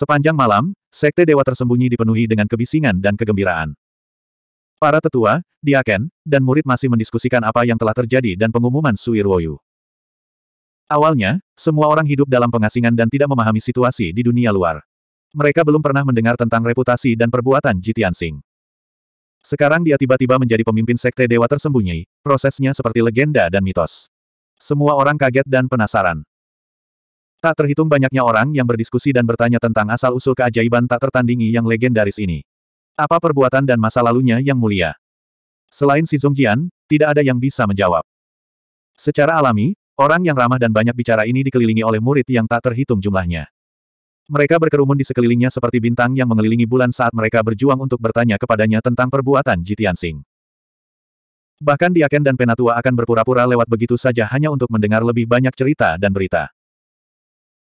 Sepanjang malam, sekte dewa tersembunyi dipenuhi dengan kebisingan dan kegembiraan. Para tetua, diaken, dan murid masih mendiskusikan apa yang telah terjadi dan pengumuman Sui Ruoyu. Awalnya, semua orang hidup dalam pengasingan dan tidak memahami situasi di dunia luar. Mereka belum pernah mendengar tentang reputasi dan perbuatan Jitian Sing. Sekarang dia tiba-tiba menjadi pemimpin sekte dewa tersembunyi, prosesnya seperti legenda dan mitos. Semua orang kaget dan penasaran. Tak terhitung banyaknya orang yang berdiskusi dan bertanya tentang asal-usul keajaiban tak tertandingi yang legendaris ini. Apa perbuatan dan masa lalunya yang mulia? Selain Si Zongjian, tidak ada yang bisa menjawab. Secara alami, orang yang ramah dan banyak bicara ini dikelilingi oleh murid yang tak terhitung jumlahnya. Mereka berkerumun di sekelilingnya seperti bintang yang mengelilingi bulan saat mereka berjuang untuk bertanya kepadanya tentang perbuatan Jitian Sing. Bahkan Diaken dan Penatua akan berpura-pura lewat begitu saja hanya untuk mendengar lebih banyak cerita dan berita.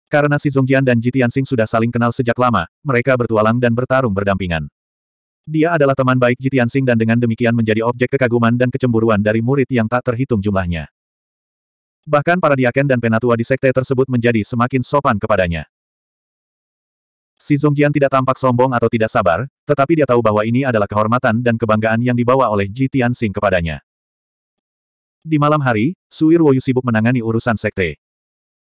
Karena si Zongjian dan Ji Tianxing sudah saling kenal sejak lama, mereka bertualang dan bertarung berdampingan. Dia adalah teman baik Ji Tianxing dan dengan demikian menjadi objek kekaguman dan kecemburuan dari murid yang tak terhitung jumlahnya. Bahkan para diaken dan penatua di sekte tersebut menjadi semakin sopan kepadanya. Si Zongjian tidak tampak sombong atau tidak sabar, tetapi dia tahu bahwa ini adalah kehormatan dan kebanggaan yang dibawa oleh Ji Tianxing kepadanya. Di malam hari, Suir Woyu sibuk menangani urusan sekte.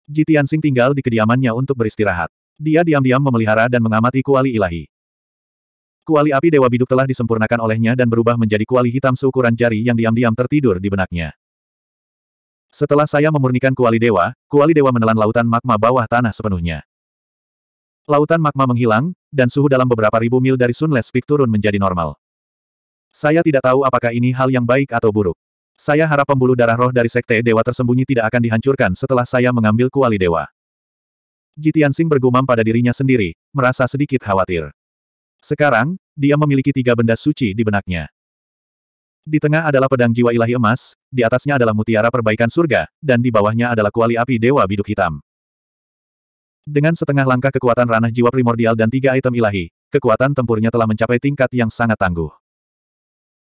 Jitian Sing tinggal di kediamannya untuk beristirahat. Dia diam-diam memelihara dan mengamati kuali ilahi. Kuali api Dewa Biduk telah disempurnakan olehnya dan berubah menjadi kuali hitam seukuran jari yang diam-diam tertidur di benaknya. Setelah saya memurnikan kuali dewa, kuali dewa menelan lautan magma bawah tanah sepenuhnya. Lautan magma menghilang, dan suhu dalam beberapa ribu mil dari Sunless Peak turun menjadi normal. Saya tidak tahu apakah ini hal yang baik atau buruk. Saya harap pembuluh darah roh dari Sekte Dewa tersembunyi tidak akan dihancurkan setelah saya mengambil kuali dewa. Jitiansing bergumam pada dirinya sendiri, merasa sedikit khawatir. Sekarang, dia memiliki tiga benda suci di benaknya. Di tengah adalah pedang jiwa ilahi emas, di atasnya adalah mutiara perbaikan surga, dan di bawahnya adalah kuali api dewa biduk hitam. Dengan setengah langkah kekuatan ranah jiwa primordial dan tiga item ilahi, kekuatan tempurnya telah mencapai tingkat yang sangat tangguh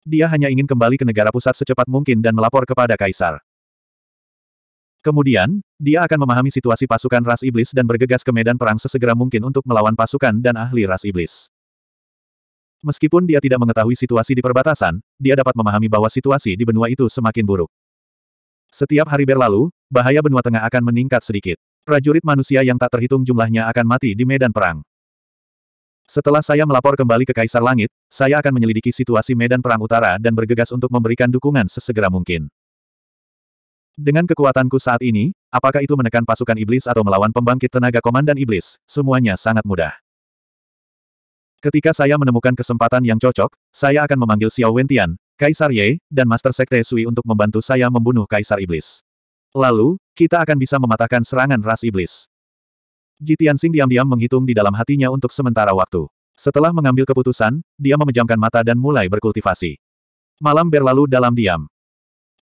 dia hanya ingin kembali ke negara pusat secepat mungkin dan melapor kepada Kaisar. Kemudian, dia akan memahami situasi pasukan ras iblis dan bergegas ke medan perang sesegera mungkin untuk melawan pasukan dan ahli ras iblis. Meskipun dia tidak mengetahui situasi di perbatasan, dia dapat memahami bahwa situasi di benua itu semakin buruk. Setiap hari berlalu, bahaya benua tengah akan meningkat sedikit. Prajurit manusia yang tak terhitung jumlahnya akan mati di medan perang. Setelah saya melapor kembali ke Kaisar Langit, saya akan menyelidiki situasi Medan Perang Utara dan bergegas untuk memberikan dukungan sesegera mungkin. Dengan kekuatanku saat ini, apakah itu menekan pasukan iblis atau melawan pembangkit tenaga komandan iblis, semuanya sangat mudah. Ketika saya menemukan kesempatan yang cocok, saya akan memanggil Xiao Wentian, Kaisar Ye, dan Master Sekte Sui untuk membantu saya membunuh Kaisar Iblis. Lalu, kita akan bisa mematahkan serangan ras iblis. Jitian Tianxing diam-diam menghitung di dalam hatinya untuk sementara waktu. Setelah mengambil keputusan, dia memejamkan mata dan mulai berkultivasi. Malam berlalu dalam diam.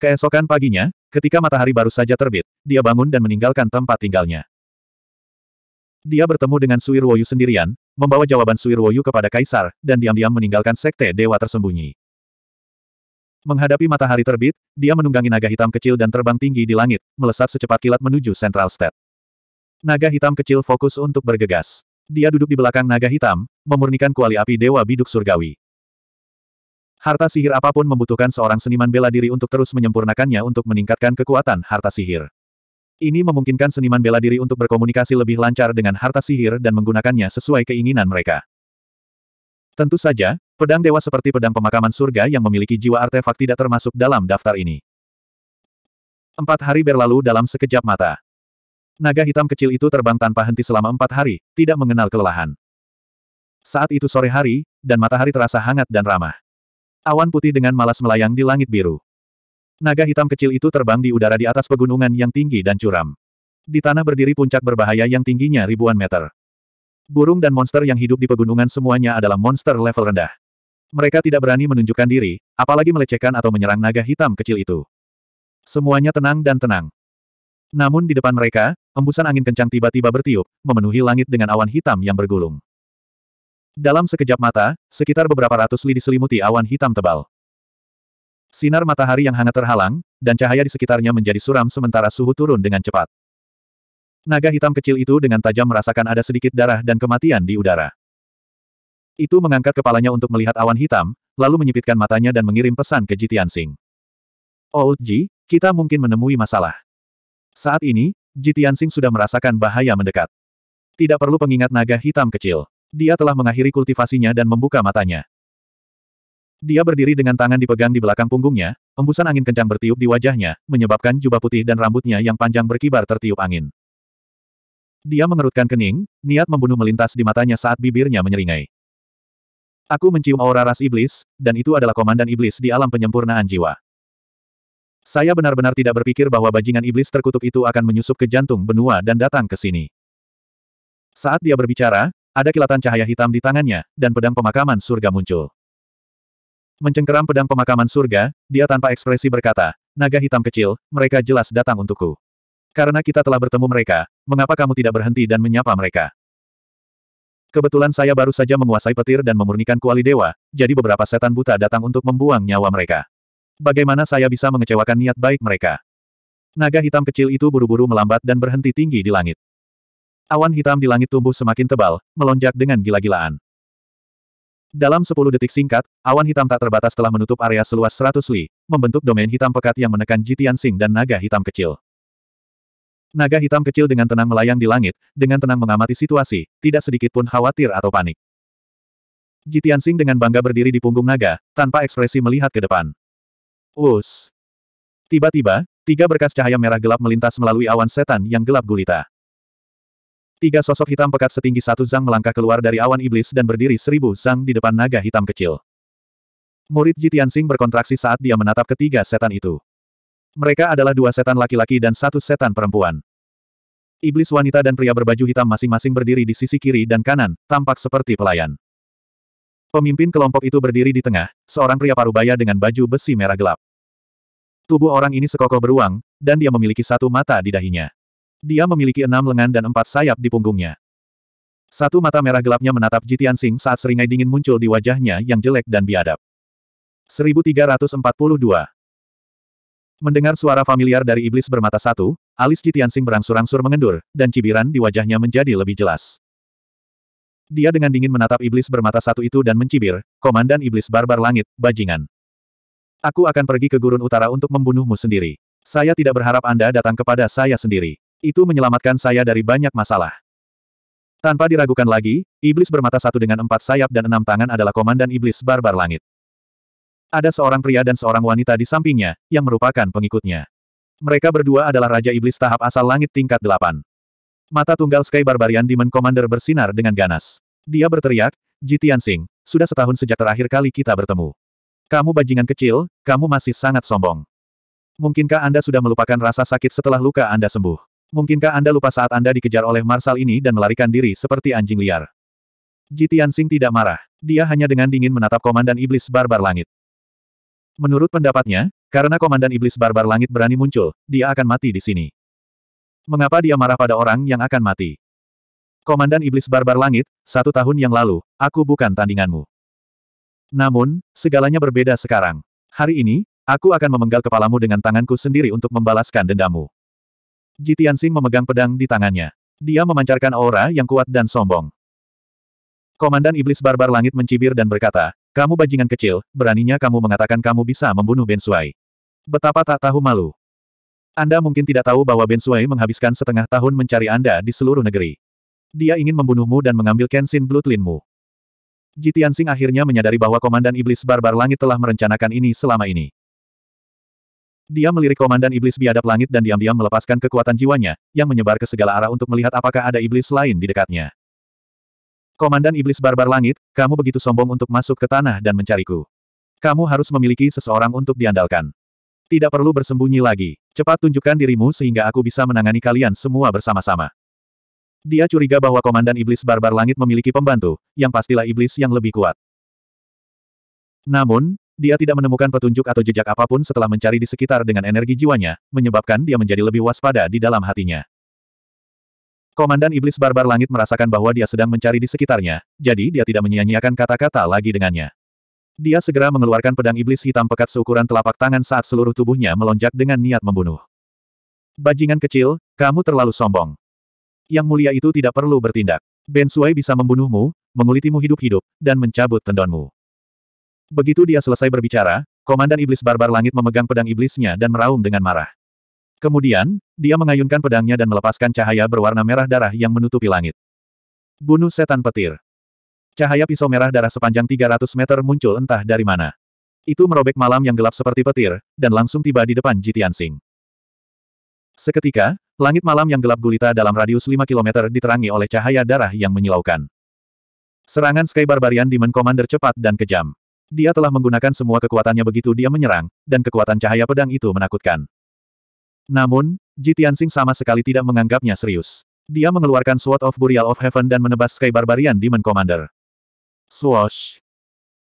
Keesokan paginya, ketika matahari baru saja terbit, dia bangun dan meninggalkan tempat tinggalnya. Dia bertemu dengan Ruoyu sendirian, membawa jawaban Ruoyu kepada Kaisar, dan diam-diam meninggalkan sekte dewa tersembunyi. Menghadapi matahari terbit, dia menunggangi naga hitam kecil dan terbang tinggi di langit, melesat secepat kilat menuju Central State. Naga hitam kecil fokus untuk bergegas. Dia duduk di belakang naga hitam, memurnikan kuali api Dewa Biduk Surgawi. Harta sihir apapun membutuhkan seorang seniman bela diri untuk terus menyempurnakannya untuk meningkatkan kekuatan harta sihir. Ini memungkinkan seniman bela diri untuk berkomunikasi lebih lancar dengan harta sihir dan menggunakannya sesuai keinginan mereka. Tentu saja, pedang dewa seperti pedang pemakaman surga yang memiliki jiwa artefak tidak termasuk dalam daftar ini. Empat hari berlalu dalam sekejap mata. Naga hitam kecil itu terbang tanpa henti selama empat hari, tidak mengenal kelelahan. Saat itu sore hari, dan matahari terasa hangat dan ramah. Awan putih dengan malas melayang di langit biru. Naga hitam kecil itu terbang di udara di atas pegunungan yang tinggi dan curam. Di tanah berdiri puncak berbahaya yang tingginya ribuan meter. Burung dan monster yang hidup di pegunungan semuanya adalah monster level rendah. Mereka tidak berani menunjukkan diri, apalagi melecehkan atau menyerang naga hitam kecil itu. Semuanya tenang dan tenang. Namun di depan mereka, embusan angin kencang tiba-tiba bertiup, memenuhi langit dengan awan hitam yang bergulung. Dalam sekejap mata, sekitar beberapa ratus li diselimuti awan hitam tebal. Sinar matahari yang hangat terhalang, dan cahaya di sekitarnya menjadi suram sementara suhu turun dengan cepat. Naga hitam kecil itu dengan tajam merasakan ada sedikit darah dan kematian di udara. Itu mengangkat kepalanya untuk melihat awan hitam, lalu menyipitkan matanya dan mengirim pesan ke Jitian Sing. Old oh, Ji, kita mungkin menemui masalah. Saat ini, Jitiansing sudah merasakan bahaya mendekat. Tidak perlu pengingat naga hitam kecil. Dia telah mengakhiri kultivasinya dan membuka matanya. Dia berdiri dengan tangan dipegang di belakang punggungnya, embusan angin kencang bertiup di wajahnya, menyebabkan jubah putih dan rambutnya yang panjang berkibar tertiup angin. Dia mengerutkan kening, niat membunuh melintas di matanya saat bibirnya menyeringai. Aku mencium aura ras iblis, dan itu adalah komandan iblis di alam penyempurnaan jiwa. Saya benar-benar tidak berpikir bahwa bajingan iblis terkutuk itu akan menyusup ke jantung benua dan datang ke sini. Saat dia berbicara, ada kilatan cahaya hitam di tangannya, dan pedang pemakaman surga muncul. Mencengkeram pedang pemakaman surga, dia tanpa ekspresi berkata, Naga hitam kecil, mereka jelas datang untukku. Karena kita telah bertemu mereka, mengapa kamu tidak berhenti dan menyapa mereka? Kebetulan saya baru saja menguasai petir dan memurnikan kuali dewa, jadi beberapa setan buta datang untuk membuang nyawa mereka. Bagaimana saya bisa mengecewakan niat baik mereka? Naga hitam kecil itu buru-buru melambat dan berhenti tinggi di langit. Awan hitam di langit tumbuh semakin tebal, melonjak dengan gila-gilaan. Dalam 10 detik singkat, awan hitam tak terbatas telah menutup area seluas 100 li, membentuk domain hitam pekat yang menekan Jitian Sing dan naga hitam kecil. Naga hitam kecil dengan tenang melayang di langit, dengan tenang mengamati situasi, tidak sedikit pun khawatir atau panik. Jitian Sing dengan bangga berdiri di punggung naga, tanpa ekspresi melihat ke depan. Us. Tiba-tiba, tiga berkas cahaya merah gelap melintas melalui awan setan yang gelap gulita. Tiga sosok hitam pekat setinggi satu zang melangkah keluar dari awan iblis dan berdiri seribu zang di depan naga hitam kecil. Murid Jitian Sing berkontraksi saat dia menatap ketiga setan itu. Mereka adalah dua setan laki-laki dan satu setan perempuan. Iblis wanita dan pria berbaju hitam masing-masing berdiri di sisi kiri dan kanan, tampak seperti pelayan. Pemimpin kelompok itu berdiri di tengah, seorang pria parubaya dengan baju besi merah gelap. Tubuh orang ini sekokoh beruang, dan dia memiliki satu mata di dahinya. Dia memiliki enam lengan dan empat sayap di punggungnya. Satu mata merah gelapnya menatap Jitian Sing saat seringai dingin muncul di wajahnya yang jelek dan biadab. 1342 Mendengar suara familiar dari iblis bermata satu, alis Jitian Sing berangsur-angsur mengendur, dan cibiran di wajahnya menjadi lebih jelas. Dia dengan dingin menatap iblis bermata satu itu dan mencibir, Komandan Iblis Barbar Langit, bajingan. Aku akan pergi ke gurun utara untuk membunuhmu sendiri. Saya tidak berharap Anda datang kepada saya sendiri. Itu menyelamatkan saya dari banyak masalah. Tanpa diragukan lagi, iblis bermata satu dengan empat sayap dan enam tangan adalah komandan iblis barbar langit. Ada seorang pria dan seorang wanita di sampingnya, yang merupakan pengikutnya. Mereka berdua adalah Raja Iblis tahap asal langit tingkat delapan. Mata tunggal Sky Barbarian Demon Commander bersinar dengan ganas. Dia berteriak, Jitian Singh, sudah setahun sejak terakhir kali kita bertemu. Kamu bajingan kecil, kamu masih sangat sombong. Mungkinkah Anda sudah melupakan rasa sakit setelah luka Anda sembuh? Mungkinkah Anda lupa saat Anda dikejar oleh Marsal ini dan melarikan diri seperti anjing liar? Jitian Sing tidak marah. Dia hanya dengan dingin menatap Komandan Iblis Barbar Langit. Menurut pendapatnya, karena Komandan Iblis Barbar Langit berani muncul, dia akan mati di sini. Mengapa dia marah pada orang yang akan mati? Komandan Iblis Barbar Langit, satu tahun yang lalu, aku bukan tandinganmu. Namun, segalanya berbeda sekarang. Hari ini, aku akan memenggal kepalamu dengan tanganku sendiri untuk membalaskan dendamu. Jitiansing memegang pedang di tangannya. Dia memancarkan aura yang kuat dan sombong. Komandan Iblis Barbar Langit mencibir dan berkata, kamu bajingan kecil, beraninya kamu mengatakan kamu bisa membunuh Ben Sui. Betapa tak tahu malu. Anda mungkin tidak tahu bahwa Ben Sui menghabiskan setengah tahun mencari Anda di seluruh negeri. Dia ingin membunuhmu dan mengambil Kenshin Bloodlinmu. Jitian Sing akhirnya menyadari bahwa Komandan Iblis Barbar Langit telah merencanakan ini selama ini. Dia melirik Komandan Iblis Biadab Langit dan diam-diam melepaskan kekuatan jiwanya, yang menyebar ke segala arah untuk melihat apakah ada iblis lain di dekatnya. Komandan Iblis Barbar Langit, kamu begitu sombong untuk masuk ke tanah dan mencariku. Kamu harus memiliki seseorang untuk diandalkan. Tidak perlu bersembunyi lagi. Cepat tunjukkan dirimu sehingga aku bisa menangani kalian semua bersama-sama. Dia curiga bahwa Komandan Iblis Barbar Langit memiliki pembantu, yang pastilah iblis yang lebih kuat. Namun, dia tidak menemukan petunjuk atau jejak apapun setelah mencari di sekitar dengan energi jiwanya, menyebabkan dia menjadi lebih waspada di dalam hatinya. Komandan Iblis Barbar Langit merasakan bahwa dia sedang mencari di sekitarnya, jadi dia tidak menyia-nyiakan kata-kata lagi dengannya. Dia segera mengeluarkan pedang iblis hitam pekat seukuran telapak tangan saat seluruh tubuhnya melonjak dengan niat membunuh. Bajingan kecil, kamu terlalu sombong. Yang mulia itu tidak perlu bertindak. Ben Sui bisa membunuhmu, mengulitimu hidup-hidup, dan mencabut tendonmu. Begitu dia selesai berbicara, Komandan Iblis Barbar Langit memegang pedang iblisnya dan meraung dengan marah. Kemudian, dia mengayunkan pedangnya dan melepaskan cahaya berwarna merah darah yang menutupi langit. Bunuh setan petir. Cahaya pisau merah darah sepanjang 300 meter muncul entah dari mana. Itu merobek malam yang gelap seperti petir, dan langsung tiba di depan Jitian Singh. Seketika, langit malam yang gelap gulita dalam radius 5 km diterangi oleh cahaya darah yang menyilaukan. Serangan Sky Barbarian Demon Commander cepat dan kejam. Dia telah menggunakan semua kekuatannya begitu dia menyerang, dan kekuatan cahaya pedang itu menakutkan. Namun, Ji Tianxing sama sekali tidak menganggapnya serius. Dia mengeluarkan Sword of Burial of Heaven dan menebas Sky Barbarian Demon Commander. Swoosh!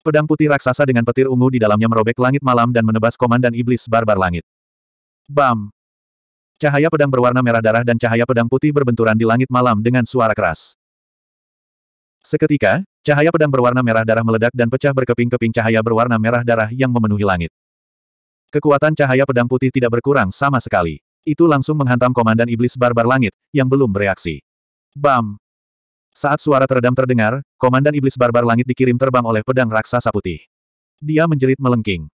Pedang putih raksasa dengan petir ungu di dalamnya merobek langit malam dan menebas komandan iblis barbar langit. Bam! Cahaya pedang berwarna merah darah dan cahaya pedang putih berbenturan di langit malam dengan suara keras. Seketika, cahaya pedang berwarna merah darah meledak dan pecah berkeping-keping cahaya berwarna merah darah yang memenuhi langit. Kekuatan cahaya pedang putih tidak berkurang sama sekali. Itu langsung menghantam komandan iblis barbar langit, yang belum bereaksi. Bam! Saat suara teredam terdengar, komandan iblis barbar langit dikirim terbang oleh pedang raksasa putih. Dia menjerit melengking.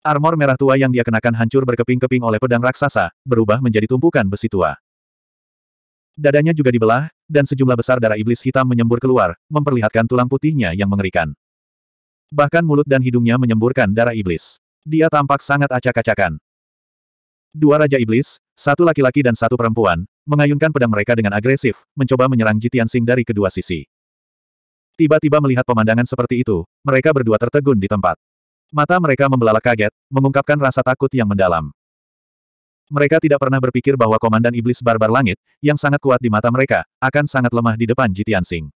Armor merah tua yang dia kenakan hancur berkeping-keping oleh pedang raksasa, berubah menjadi tumpukan besi tua. Dadanya juga dibelah, dan sejumlah besar darah iblis hitam menyembur keluar, memperlihatkan tulang putihnya yang mengerikan. Bahkan mulut dan hidungnya menyemburkan darah iblis. Dia tampak sangat acak-acakan. Dua Raja Iblis, satu laki-laki dan satu perempuan, mengayunkan pedang mereka dengan agresif, mencoba menyerang Jitian Sing dari kedua sisi. Tiba-tiba melihat pemandangan seperti itu, mereka berdua tertegun di tempat. Mata mereka membelalak kaget, mengungkapkan rasa takut yang mendalam. Mereka tidak pernah berpikir bahwa Komandan Iblis Barbar Langit, yang sangat kuat di mata mereka, akan sangat lemah di depan Jitian Sing.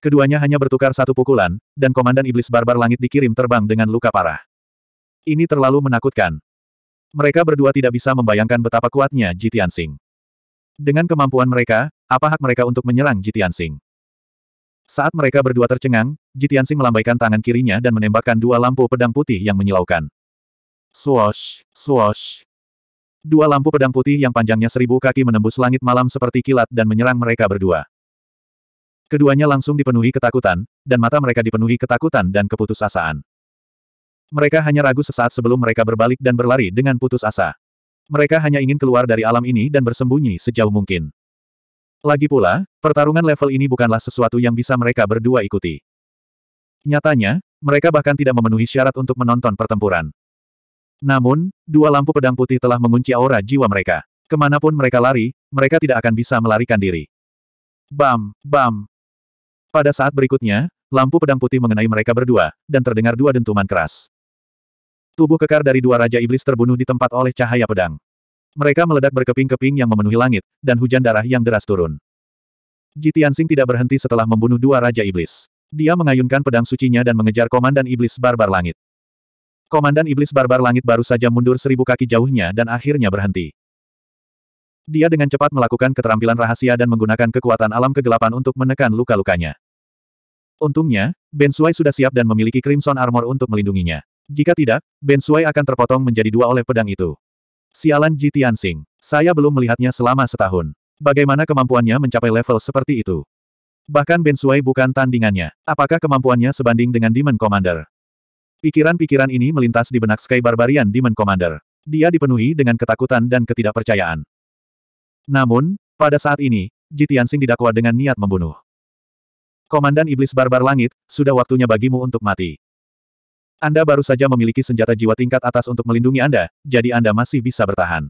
Keduanya hanya bertukar satu pukulan, dan Komandan Iblis Barbar Langit dikirim terbang dengan luka parah. Ini terlalu menakutkan. Mereka berdua tidak bisa membayangkan betapa kuatnya Jitian Sing. Dengan kemampuan mereka, apa hak mereka untuk menyerang Jitian Sing? Saat mereka berdua tercengang, Jitiansing melambaikan tangan kirinya dan menembakkan dua lampu pedang putih yang menyilaukan. Swash, swash. Dua lampu pedang putih yang panjangnya seribu kaki menembus langit malam seperti kilat dan menyerang mereka berdua. Keduanya langsung dipenuhi ketakutan, dan mata mereka dipenuhi ketakutan dan keputusasaan. Mereka hanya ragu sesaat sebelum mereka berbalik dan berlari dengan putus asa. Mereka hanya ingin keluar dari alam ini dan bersembunyi sejauh mungkin. Lagi pula, pertarungan level ini bukanlah sesuatu yang bisa mereka berdua ikuti. Nyatanya, mereka bahkan tidak memenuhi syarat untuk menonton pertempuran. Namun, dua lampu pedang putih telah mengunci aura jiwa mereka. Kemanapun mereka lari, mereka tidak akan bisa melarikan diri. Bam, bam. Pada saat berikutnya, lampu pedang putih mengenai mereka berdua, dan terdengar dua dentuman keras. Tubuh kekar dari dua Raja Iblis terbunuh di tempat oleh cahaya pedang. Mereka meledak berkeping-keping yang memenuhi langit, dan hujan darah yang deras turun. Ji tidak berhenti setelah membunuh dua Raja Iblis. Dia mengayunkan pedang sucinya dan mengejar Komandan Iblis Barbar Langit. Komandan Iblis Barbar Langit baru saja mundur seribu kaki jauhnya dan akhirnya berhenti. Dia dengan cepat melakukan keterampilan rahasia dan menggunakan kekuatan alam kegelapan untuk menekan luka-lukanya. Untungnya, Ben Sui sudah siap dan memiliki Crimson Armor untuk melindunginya. Jika tidak, Ben Sui akan terpotong menjadi dua oleh pedang itu. Sialan Ji Tianxing. Saya belum melihatnya selama setahun. Bagaimana kemampuannya mencapai level seperti itu? Bahkan Ben Sui bukan tandingannya. Apakah kemampuannya sebanding dengan Demon Commander? Pikiran-pikiran ini melintas di benak Sky Barbarian Demon Commander. Dia dipenuhi dengan ketakutan dan ketidakpercayaan. Namun, pada saat ini, Tianxing didakwa dengan niat membunuh. Komandan Iblis Barbar Langit, sudah waktunya bagimu untuk mati. Anda baru saja memiliki senjata jiwa tingkat atas untuk melindungi Anda, jadi Anda masih bisa bertahan.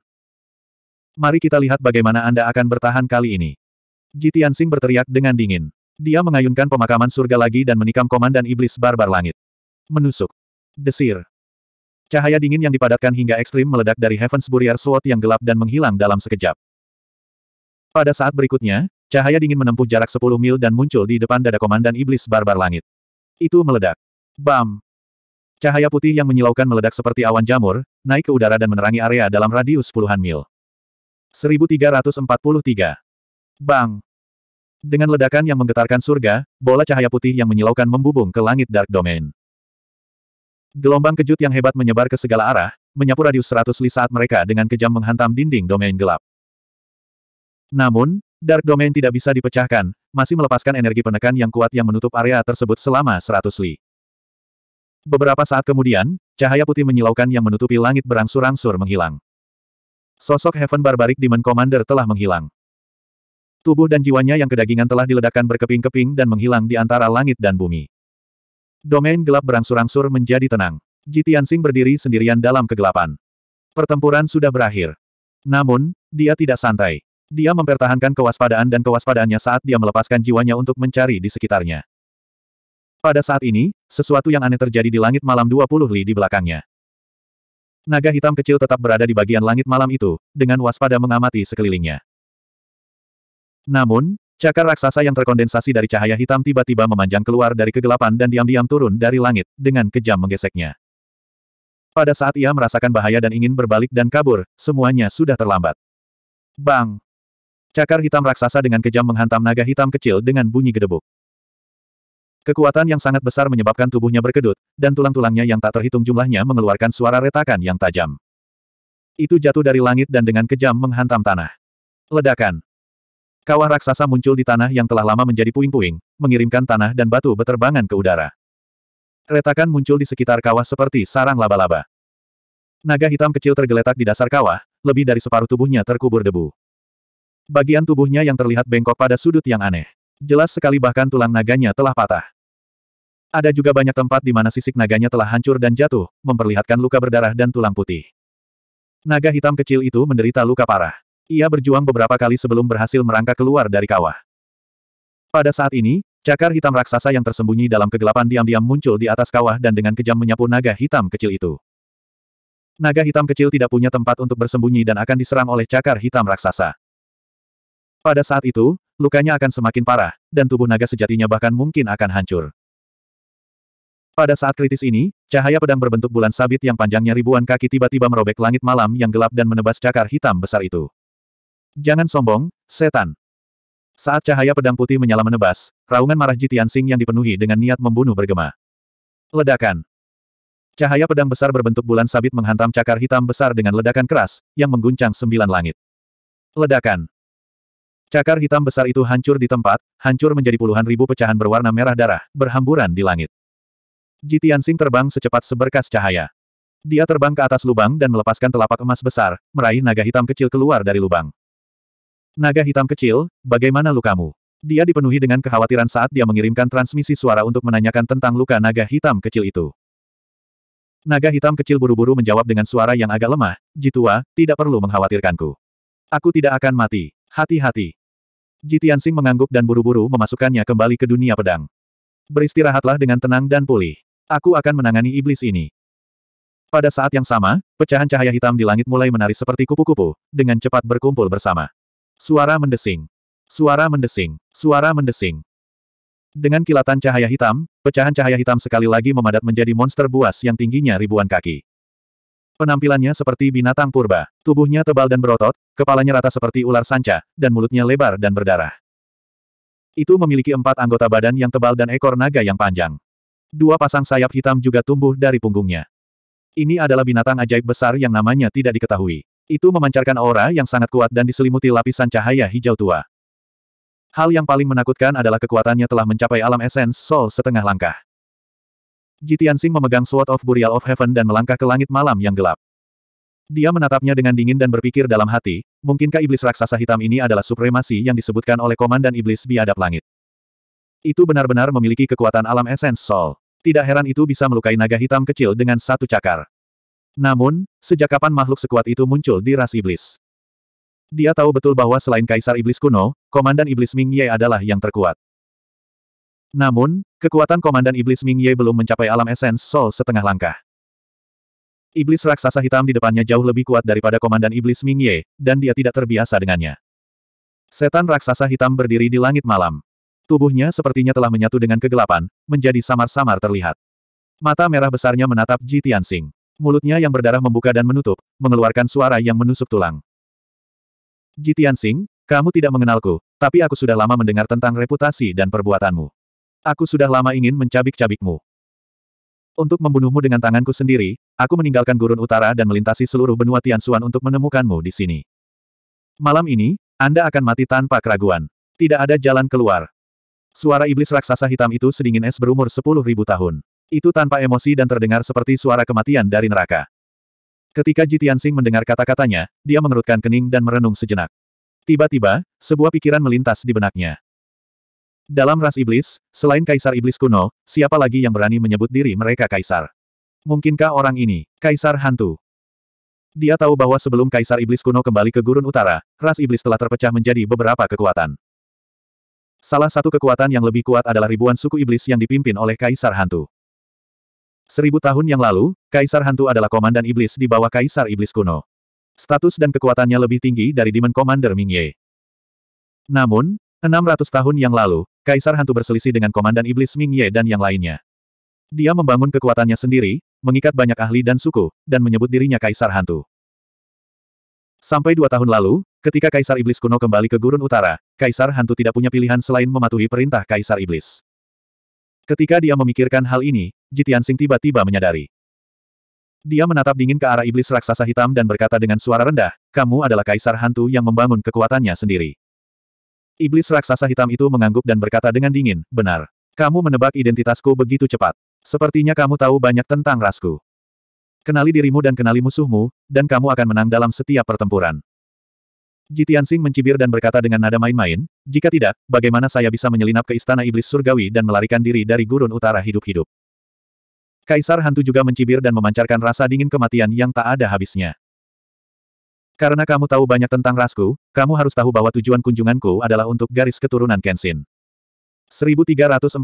Mari kita lihat bagaimana Anda akan bertahan kali ini. Jitian Sing berteriak dengan dingin. Dia mengayunkan pemakaman surga lagi dan menikam komandan iblis barbar langit. Menusuk. Desir. Cahaya dingin yang dipadatkan hingga ekstrim meledak dari Heaven's Burial Sword yang gelap dan menghilang dalam sekejap. Pada saat berikutnya, cahaya dingin menempuh jarak 10 mil dan muncul di depan dada komandan iblis barbar langit. Itu meledak. Bam! Cahaya putih yang menyilaukan meledak seperti awan jamur, naik ke udara dan menerangi area dalam radius puluhan mil. 1343. Bang! Dengan ledakan yang menggetarkan surga, bola cahaya putih yang menyilaukan membubung ke langit Dark Domain. Gelombang kejut yang hebat menyebar ke segala arah, menyapu radius 100 li saat mereka dengan kejam menghantam dinding domain gelap. Namun, Dark Domain tidak bisa dipecahkan, masih melepaskan energi penekan yang kuat yang menutup area tersebut selama 100 li. Beberapa saat kemudian, cahaya putih menyilaukan yang menutupi langit berangsur-angsur menghilang. Sosok Heaven Barbaric Demon Commander telah menghilang. Tubuh dan jiwanya yang kedagingan telah diledakkan berkeping-keping dan menghilang di antara langit dan bumi. Domain gelap berangsur-angsur menjadi tenang. Jitian Sing berdiri sendirian dalam kegelapan. Pertempuran sudah berakhir. Namun, dia tidak santai. Dia mempertahankan kewaspadaan dan kewaspadaannya saat dia melepaskan jiwanya untuk mencari di sekitarnya. Pada saat ini, sesuatu yang aneh terjadi di langit malam 20 li di belakangnya. Naga hitam kecil tetap berada di bagian langit malam itu, dengan waspada mengamati sekelilingnya. Namun, cakar raksasa yang terkondensasi dari cahaya hitam tiba-tiba memanjang keluar dari kegelapan dan diam-diam turun dari langit, dengan kejam menggeseknya. Pada saat ia merasakan bahaya dan ingin berbalik dan kabur, semuanya sudah terlambat. Bang! Cakar hitam raksasa dengan kejam menghantam naga hitam kecil dengan bunyi gedebuk. Kekuatan yang sangat besar menyebabkan tubuhnya berkedut, dan tulang-tulangnya yang tak terhitung jumlahnya mengeluarkan suara retakan yang tajam. Itu jatuh dari langit dan dengan kejam menghantam tanah. Ledakan. Kawah raksasa muncul di tanah yang telah lama menjadi puing-puing, mengirimkan tanah dan batu beterbangan ke udara. Retakan muncul di sekitar kawah seperti sarang laba-laba. Naga hitam kecil tergeletak di dasar kawah, lebih dari separuh tubuhnya terkubur debu. Bagian tubuhnya yang terlihat bengkok pada sudut yang aneh. Jelas sekali bahkan tulang naganya telah patah. Ada juga banyak tempat di mana sisik naganya telah hancur dan jatuh, memperlihatkan luka berdarah dan tulang putih. Naga hitam kecil itu menderita luka parah. Ia berjuang beberapa kali sebelum berhasil merangkak keluar dari kawah. Pada saat ini, cakar hitam raksasa yang tersembunyi dalam kegelapan diam-diam muncul di atas kawah dan dengan kejam menyapu naga hitam kecil itu. Naga hitam kecil tidak punya tempat untuk bersembunyi dan akan diserang oleh cakar hitam raksasa. Pada saat itu, lukanya akan semakin parah, dan tubuh naga sejatinya bahkan mungkin akan hancur. Pada saat kritis ini, cahaya pedang berbentuk bulan sabit yang panjangnya ribuan kaki tiba-tiba merobek langit malam yang gelap dan menebas cakar hitam besar itu. Jangan sombong, setan. Saat cahaya pedang putih menyala menebas, raungan marah Jitian Sing yang dipenuhi dengan niat membunuh bergema. Ledakan. Cahaya pedang besar berbentuk bulan sabit menghantam cakar hitam besar dengan ledakan keras, yang mengguncang sembilan langit. Ledakan. Cakar hitam besar itu hancur di tempat, hancur menjadi puluhan ribu pecahan berwarna merah darah, berhamburan di langit. Ji Tianxing terbang secepat seberkas cahaya. Dia terbang ke atas lubang dan melepaskan telapak emas besar, meraih naga hitam kecil keluar dari lubang. Naga hitam kecil, bagaimana lukamu? Dia dipenuhi dengan kekhawatiran saat dia mengirimkan transmisi suara untuk menanyakan tentang luka naga hitam kecil itu. Naga hitam kecil buru-buru menjawab dengan suara yang agak lemah, Jitua, tidak perlu mengkhawatirkanku. Aku tidak akan mati. Hati-hati. Jitiansing mengangguk dan buru-buru memasukkannya kembali ke dunia pedang. Beristirahatlah dengan tenang dan pulih. Aku akan menangani iblis ini. Pada saat yang sama, pecahan cahaya hitam di langit mulai menari seperti kupu-kupu, dengan cepat berkumpul bersama. Suara mendesing. Suara mendesing. Suara mendesing. Dengan kilatan cahaya hitam, pecahan cahaya hitam sekali lagi memadat menjadi monster buas yang tingginya ribuan kaki. Penampilannya seperti binatang purba, tubuhnya tebal dan berotot, kepalanya rata seperti ular sanca, dan mulutnya lebar dan berdarah. Itu memiliki empat anggota badan yang tebal dan ekor naga yang panjang. Dua pasang sayap hitam juga tumbuh dari punggungnya. Ini adalah binatang ajaib besar yang namanya tidak diketahui. Itu memancarkan aura yang sangat kuat dan diselimuti lapisan cahaya hijau tua. Hal yang paling menakutkan adalah kekuatannya telah mencapai alam esens Sol setengah langkah. Jitian Sing memegang Sword of Burial of Heaven dan melangkah ke langit malam yang gelap. Dia menatapnya dengan dingin dan berpikir dalam hati, mungkinkah iblis raksasa hitam ini adalah supremasi yang disebutkan oleh komandan iblis biadab langit. Itu benar-benar memiliki kekuatan alam esens Sol tidak heran itu bisa melukai naga hitam kecil dengan satu cakar. Namun, sejak kapan makhluk sekuat itu muncul di ras iblis? Dia tahu betul bahwa selain kaisar iblis kuno, komandan iblis Ming Ye adalah yang terkuat. Namun, kekuatan komandan iblis Ming Ye belum mencapai alam esens Sol setengah langkah. Iblis raksasa hitam di depannya jauh lebih kuat daripada komandan iblis Ming Ye, dan dia tidak terbiasa dengannya. Setan raksasa hitam berdiri di langit malam. Tubuhnya sepertinya telah menyatu dengan kegelapan, menjadi samar-samar terlihat. Mata merah besarnya menatap Ji Tianxing. Mulutnya yang berdarah membuka dan menutup, mengeluarkan suara yang menusuk tulang. Ji Tianxing, kamu tidak mengenalku, tapi aku sudah lama mendengar tentang reputasi dan perbuatanmu. Aku sudah lama ingin mencabik-cabikmu. Untuk membunuhmu dengan tanganku sendiri, aku meninggalkan gurun utara dan melintasi seluruh benua Tianxuan untuk menemukanmu di sini. Malam ini, Anda akan mati tanpa keraguan. Tidak ada jalan keluar. Suara iblis raksasa hitam itu sedingin es berumur sepuluh ribu tahun. Itu tanpa emosi dan terdengar seperti suara kematian dari neraka. Ketika Jitiansing mendengar kata-katanya, dia mengerutkan kening dan merenung sejenak. Tiba-tiba, sebuah pikiran melintas di benaknya. Dalam ras iblis, selain kaisar iblis kuno, siapa lagi yang berani menyebut diri mereka kaisar? Mungkinkah orang ini, kaisar hantu? Dia tahu bahwa sebelum kaisar iblis kuno kembali ke gurun utara, ras iblis telah terpecah menjadi beberapa kekuatan. Salah satu kekuatan yang lebih kuat adalah ribuan suku iblis yang dipimpin oleh Kaisar Hantu. Seribu tahun yang lalu, Kaisar Hantu adalah komandan iblis di bawah Kaisar Iblis kuno. Status dan kekuatannya lebih tinggi dari Demon Commander Mingye. Namun, 600 tahun yang lalu, Kaisar Hantu berselisih dengan komandan iblis Mingye dan yang lainnya. Dia membangun kekuatannya sendiri, mengikat banyak ahli dan suku, dan menyebut dirinya Kaisar Hantu. Sampai dua tahun lalu, Ketika Kaisar Iblis kuno kembali ke Gurun Utara, Kaisar Hantu tidak punya pilihan selain mematuhi perintah Kaisar Iblis. Ketika dia memikirkan hal ini, Jitian sing tiba-tiba menyadari. Dia menatap dingin ke arah iblis raksasa hitam dan berkata dengan suara rendah, kamu adalah Kaisar Hantu yang membangun kekuatannya sendiri. Iblis raksasa hitam itu mengangguk dan berkata dengan dingin, benar. Kamu menebak identitasku begitu cepat. Sepertinya kamu tahu banyak tentang rasku. Kenali dirimu dan kenali musuhmu, dan kamu akan menang dalam setiap pertempuran. Jitian Sing mencibir dan berkata dengan nada main-main, jika tidak, bagaimana saya bisa menyelinap ke istana iblis surgawi dan melarikan diri dari gurun utara hidup-hidup. Kaisar Hantu juga mencibir dan memancarkan rasa dingin kematian yang tak ada habisnya. Karena kamu tahu banyak tentang rasku, kamu harus tahu bahwa tujuan kunjunganku adalah untuk garis keturunan Kenshin. 1344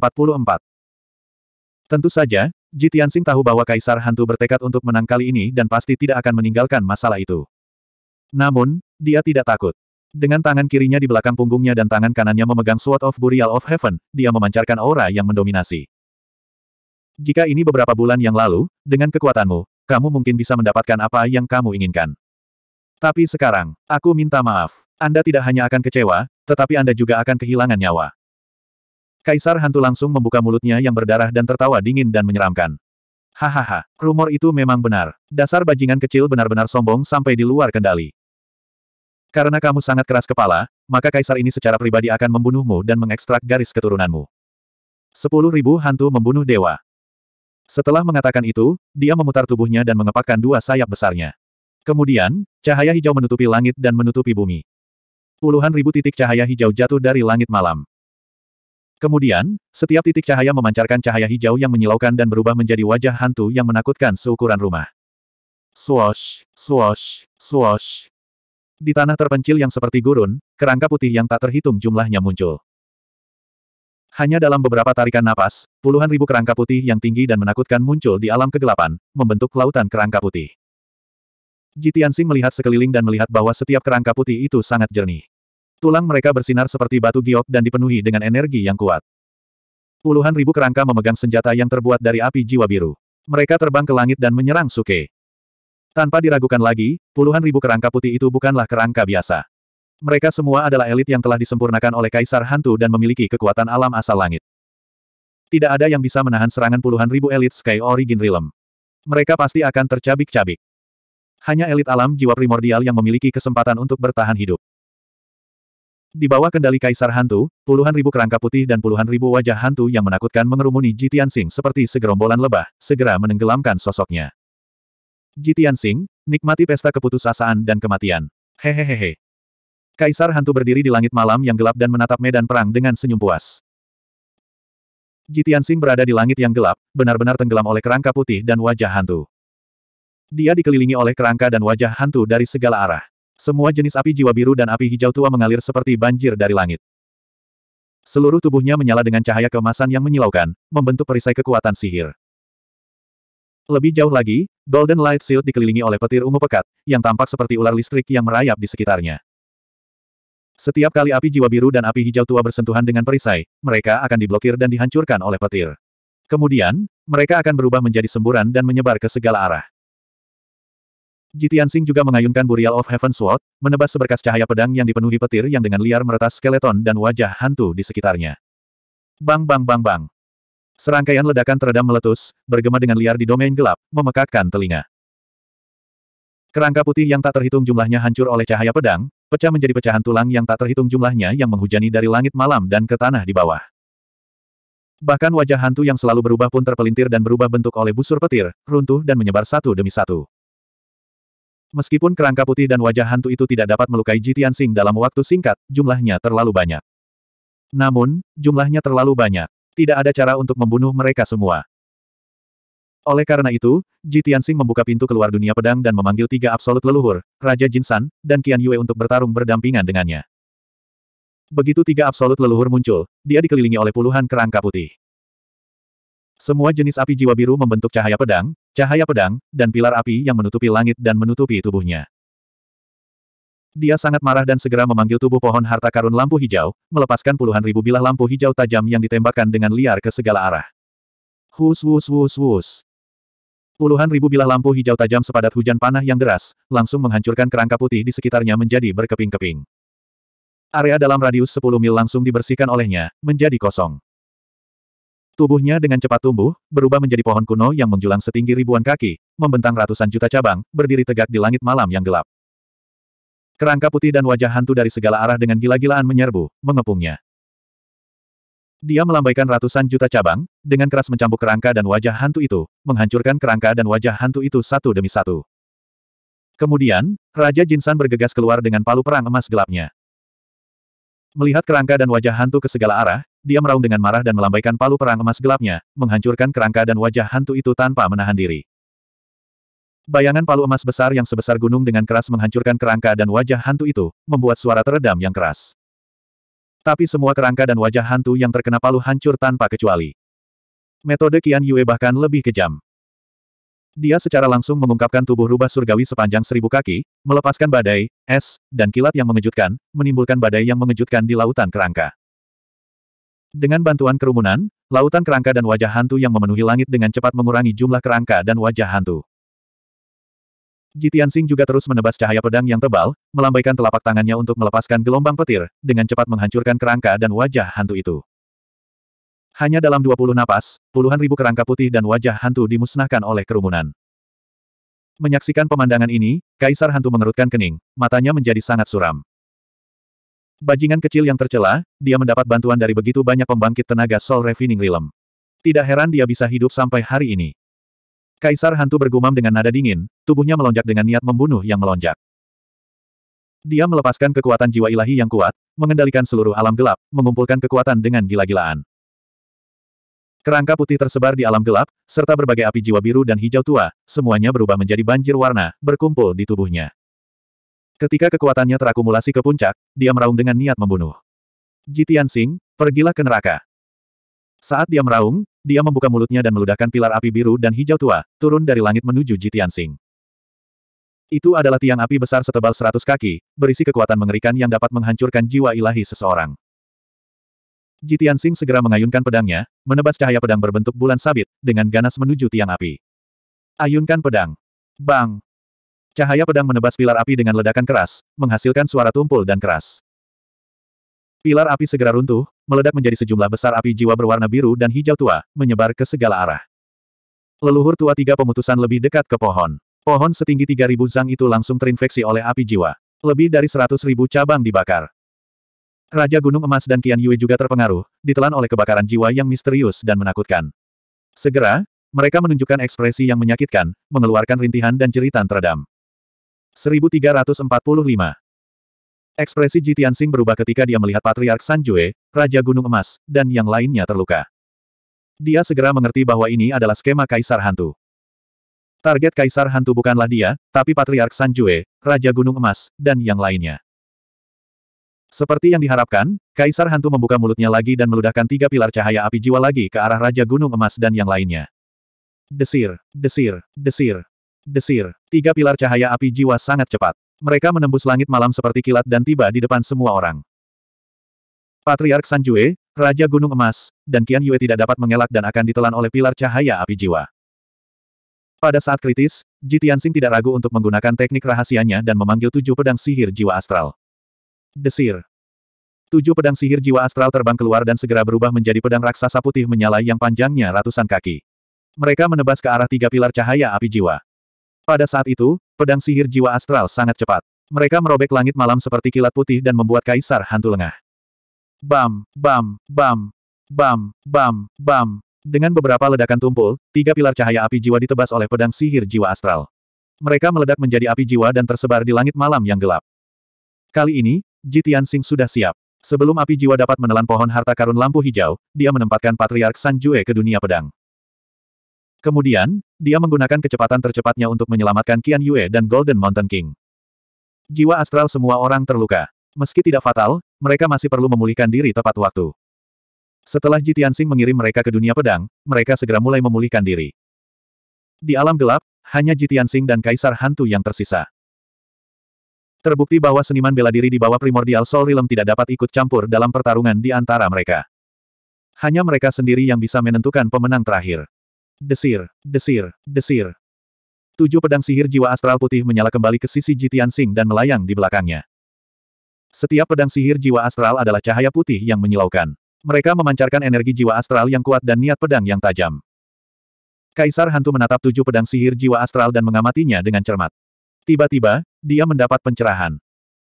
Tentu saja, Jitian Sing tahu bahwa Kaisar Hantu bertekad untuk menang kali ini dan pasti tidak akan meninggalkan masalah itu. Namun, dia tidak takut. Dengan tangan kirinya di belakang punggungnya dan tangan kanannya memegang Sword of Burial of Heaven, dia memancarkan aura yang mendominasi. Jika ini beberapa bulan yang lalu, dengan kekuatanmu, kamu mungkin bisa mendapatkan apa yang kamu inginkan. Tapi sekarang, aku minta maaf. Anda tidak hanya akan kecewa, tetapi Anda juga akan kehilangan nyawa. Kaisar hantu langsung membuka mulutnya yang berdarah dan tertawa dingin dan menyeramkan. Hahaha, rumor itu memang benar. Dasar bajingan kecil benar-benar sombong sampai di luar kendali. Karena kamu sangat keras kepala, maka kaisar ini secara pribadi akan membunuhmu dan mengekstrak garis keturunanmu. Sepuluh ribu hantu membunuh dewa. Setelah mengatakan itu, dia memutar tubuhnya dan mengepakkan dua sayap besarnya. Kemudian, cahaya hijau menutupi langit dan menutupi bumi. Puluhan ribu titik cahaya hijau jatuh dari langit malam. Kemudian, setiap titik cahaya memancarkan cahaya hijau yang menyilaukan dan berubah menjadi wajah hantu yang menakutkan seukuran rumah. Swosh, swosh, swosh. Di tanah terpencil yang seperti gurun, kerangka putih yang tak terhitung jumlahnya muncul. Hanya dalam beberapa tarikan napas, puluhan ribu kerangka putih yang tinggi dan menakutkan muncul di alam kegelapan, membentuk lautan kerangka putih. Jitiansing melihat sekeliling dan melihat bahwa setiap kerangka putih itu sangat jernih. Tulang mereka bersinar seperti batu giok dan dipenuhi dengan energi yang kuat. Puluhan ribu kerangka memegang senjata yang terbuat dari api jiwa biru. Mereka terbang ke langit dan menyerang Suke. Tanpa diragukan lagi, puluhan ribu kerangka putih itu bukanlah kerangka biasa. Mereka semua adalah elit yang telah disempurnakan oleh Kaisar Hantu dan memiliki kekuatan alam asal langit. Tidak ada yang bisa menahan serangan puluhan ribu elit Sky Origin Realm. Mereka pasti akan tercabik-cabik. Hanya elit alam jiwa primordial yang memiliki kesempatan untuk bertahan hidup. Di bawah kendali Kaisar Hantu, puluhan ribu kerangka putih dan puluhan ribu wajah hantu yang menakutkan mengerumuni Jitian Sing seperti segerombolan lebah, segera menenggelamkan sosoknya. Jitian Tianxing, nikmati pesta keputusasaan dan kematian. Hehehehe. Kaisar hantu berdiri di langit malam yang gelap dan menatap medan perang dengan senyum puas. Jitian Tianxing berada di langit yang gelap, benar-benar tenggelam oleh kerangka putih dan wajah hantu. Dia dikelilingi oleh kerangka dan wajah hantu dari segala arah. Semua jenis api jiwa biru dan api hijau tua mengalir seperti banjir dari langit. Seluruh tubuhnya menyala dengan cahaya kemasan yang menyilaukan, membentuk perisai kekuatan sihir. Lebih jauh lagi, Golden Light Shield dikelilingi oleh petir ungu pekat, yang tampak seperti ular listrik yang merayap di sekitarnya. Setiap kali api jiwa biru dan api hijau tua bersentuhan dengan perisai, mereka akan diblokir dan dihancurkan oleh petir. Kemudian, mereka akan berubah menjadi semburan dan menyebar ke segala arah. Jitian juga mengayunkan Burial of Heaven Sword, menebas seberkas cahaya pedang yang dipenuhi petir yang dengan liar meretas skeleton dan wajah hantu di sekitarnya. Bang bang bang bang. Serangkaian ledakan teredam meletus, bergema dengan liar di domain gelap, memekakkan telinga. Kerangka putih yang tak terhitung jumlahnya hancur oleh cahaya pedang, pecah menjadi pecahan tulang yang tak terhitung jumlahnya yang menghujani dari langit malam dan ke tanah di bawah. Bahkan wajah hantu yang selalu berubah pun terpelintir dan berubah bentuk oleh busur petir, runtuh dan menyebar satu demi satu. Meskipun kerangka putih dan wajah hantu itu tidak dapat melukai Jitian Sing dalam waktu singkat, jumlahnya terlalu banyak. Namun, jumlahnya terlalu banyak. Tidak ada cara untuk membunuh mereka semua. Oleh karena itu, Ji Tianxing membuka pintu keluar dunia pedang dan memanggil tiga absolut leluhur, Raja Jinsan, dan Qian Yue untuk bertarung berdampingan dengannya. Begitu tiga absolut leluhur muncul, dia dikelilingi oleh puluhan kerangka putih. Semua jenis api jiwa biru membentuk cahaya pedang, cahaya pedang, dan pilar api yang menutupi langit dan menutupi tubuhnya. Dia sangat marah dan segera memanggil tubuh pohon harta karun lampu hijau, melepaskan puluhan ribu bilah lampu hijau tajam yang ditembakkan dengan liar ke segala arah. Hus hus hus hus. Puluhan ribu bilah lampu hijau tajam sepadat hujan panah yang deras, langsung menghancurkan kerangka putih di sekitarnya menjadi berkeping-keping. Area dalam radius 10 mil langsung dibersihkan olehnya, menjadi kosong. Tubuhnya dengan cepat tumbuh, berubah menjadi pohon kuno yang menjulang setinggi ribuan kaki, membentang ratusan juta cabang, berdiri tegak di langit malam yang gelap. Kerangka putih dan wajah hantu dari segala arah dengan gila-gilaan menyerbu, mengepungnya. Dia melambaikan ratusan juta cabang, dengan keras mencambuk kerangka dan wajah hantu itu, menghancurkan kerangka dan wajah hantu itu satu demi satu. Kemudian, Raja Jinsan bergegas keluar dengan palu perang emas gelapnya. Melihat kerangka dan wajah hantu ke segala arah, dia meraung dengan marah dan melambaikan palu perang emas gelapnya, menghancurkan kerangka dan wajah hantu itu tanpa menahan diri. Bayangan palu emas besar yang sebesar gunung dengan keras menghancurkan kerangka dan wajah hantu itu, membuat suara teredam yang keras. Tapi semua kerangka dan wajah hantu yang terkena palu hancur tanpa kecuali. Metode Kian Yue bahkan lebih kejam. Dia secara langsung mengungkapkan tubuh rubah surgawi sepanjang seribu kaki, melepaskan badai, es, dan kilat yang mengejutkan, menimbulkan badai yang mengejutkan di lautan kerangka. Dengan bantuan kerumunan, lautan kerangka dan wajah hantu yang memenuhi langit dengan cepat mengurangi jumlah kerangka dan wajah hantu. Jitian Sing juga terus menebas cahaya pedang yang tebal, melambaikan telapak tangannya untuk melepaskan gelombang petir, dengan cepat menghancurkan kerangka dan wajah hantu itu. Hanya dalam 20 napas, puluhan ribu kerangka putih dan wajah hantu dimusnahkan oleh kerumunan. Menyaksikan pemandangan ini, Kaisar Hantu mengerutkan kening, matanya menjadi sangat suram. Bajingan kecil yang tercela, dia mendapat bantuan dari begitu banyak pembangkit tenaga Sol Refining Realm. Tidak heran dia bisa hidup sampai hari ini. Kaisar hantu bergumam dengan nada dingin, tubuhnya melonjak dengan niat membunuh yang melonjak. Dia melepaskan kekuatan jiwa ilahi yang kuat, mengendalikan seluruh alam gelap, mengumpulkan kekuatan dengan gila-gilaan. Kerangka putih tersebar di alam gelap, serta berbagai api jiwa biru dan hijau tua, semuanya berubah menjadi banjir warna, berkumpul di tubuhnya. Ketika kekuatannya terakumulasi ke puncak, dia meraung dengan niat membunuh. Jitian Singh, pergilah ke neraka. Saat dia meraung, dia membuka mulutnya dan meludahkan pilar api biru dan hijau tua, turun dari langit menuju Jitiansing. Itu adalah tiang api besar setebal seratus kaki, berisi kekuatan mengerikan yang dapat menghancurkan jiwa ilahi seseorang. Jitiansing segera mengayunkan pedangnya, menebas cahaya pedang berbentuk bulan sabit, dengan ganas menuju tiang api. Ayunkan pedang. Bang! Cahaya pedang menebas pilar api dengan ledakan keras, menghasilkan suara tumpul dan keras. Pilar api segera runtuh, meledak menjadi sejumlah besar api jiwa berwarna biru dan hijau tua, menyebar ke segala arah. Leluhur tua tiga pemutusan lebih dekat ke pohon. Pohon setinggi 3000 zang itu langsung terinfeksi oleh api jiwa. Lebih dari 100.000 cabang dibakar. Raja Gunung Emas dan Kian Yue juga terpengaruh, ditelan oleh kebakaran jiwa yang misterius dan menakutkan. Segera, mereka menunjukkan ekspresi yang menyakitkan, mengeluarkan rintihan dan jeritan teredam. 1345 Ekspresi Ji Tianxing berubah ketika dia melihat Patriark San Sanjue, Raja Gunung Emas, dan yang lainnya terluka. Dia segera mengerti bahwa ini adalah skema Kaisar Hantu. Target Kaisar Hantu bukanlah dia, tapi Patriark Sanjue, Raja Gunung Emas, dan yang lainnya. Seperti yang diharapkan, Kaisar Hantu membuka mulutnya lagi dan meludahkan tiga pilar cahaya api jiwa lagi ke arah Raja Gunung Emas dan yang lainnya. Desir, desir, desir, desir. Tiga pilar cahaya api jiwa sangat cepat. Mereka menembus langit malam seperti kilat dan tiba di depan semua orang. Patriark San Jue, Raja Gunung Emas, dan Qian Yue tidak dapat mengelak dan akan ditelan oleh pilar cahaya api jiwa. Pada saat kritis, Ji tidak ragu untuk menggunakan teknik rahasianya dan memanggil tujuh pedang sihir jiwa astral. Desir. Tujuh pedang sihir jiwa astral terbang keluar dan segera berubah menjadi pedang raksasa putih menyala yang panjangnya ratusan kaki. Mereka menebas ke arah tiga pilar cahaya api jiwa. Pada saat itu, pedang sihir jiwa astral sangat cepat. Mereka merobek langit malam seperti kilat putih dan membuat kaisar hantu lengah. Bam, bam, bam, bam, bam, bam. Dengan beberapa ledakan tumpul, tiga pilar cahaya api jiwa ditebas oleh pedang sihir jiwa astral. Mereka meledak menjadi api jiwa dan tersebar di langit malam yang gelap. Kali ini, Jitian Sing sudah siap. Sebelum api jiwa dapat menelan pohon harta karun lampu hijau, dia menempatkan Patriark San Jue ke dunia pedang. Kemudian, dia menggunakan kecepatan tercepatnya untuk menyelamatkan Qian Yue dan Golden Mountain King. Jiwa astral semua orang terluka. Meski tidak fatal, mereka masih perlu memulihkan diri tepat waktu. Setelah Jitiansing mengirim mereka ke dunia pedang, mereka segera mulai memulihkan diri. Di alam gelap, hanya Jitiansing dan Kaisar Hantu yang tersisa. Terbukti bahwa seniman bela diri di bawah primordial Soul Realm tidak dapat ikut campur dalam pertarungan di antara mereka. Hanya mereka sendiri yang bisa menentukan pemenang terakhir. Desir, desir, desir. Tujuh pedang sihir jiwa astral putih menyala kembali ke sisi Jitian dan melayang di belakangnya. Setiap pedang sihir jiwa astral adalah cahaya putih yang menyilaukan. Mereka memancarkan energi jiwa astral yang kuat dan niat pedang yang tajam. Kaisar Hantu menatap tujuh pedang sihir jiwa astral dan mengamatinya dengan cermat. Tiba-tiba, dia mendapat pencerahan.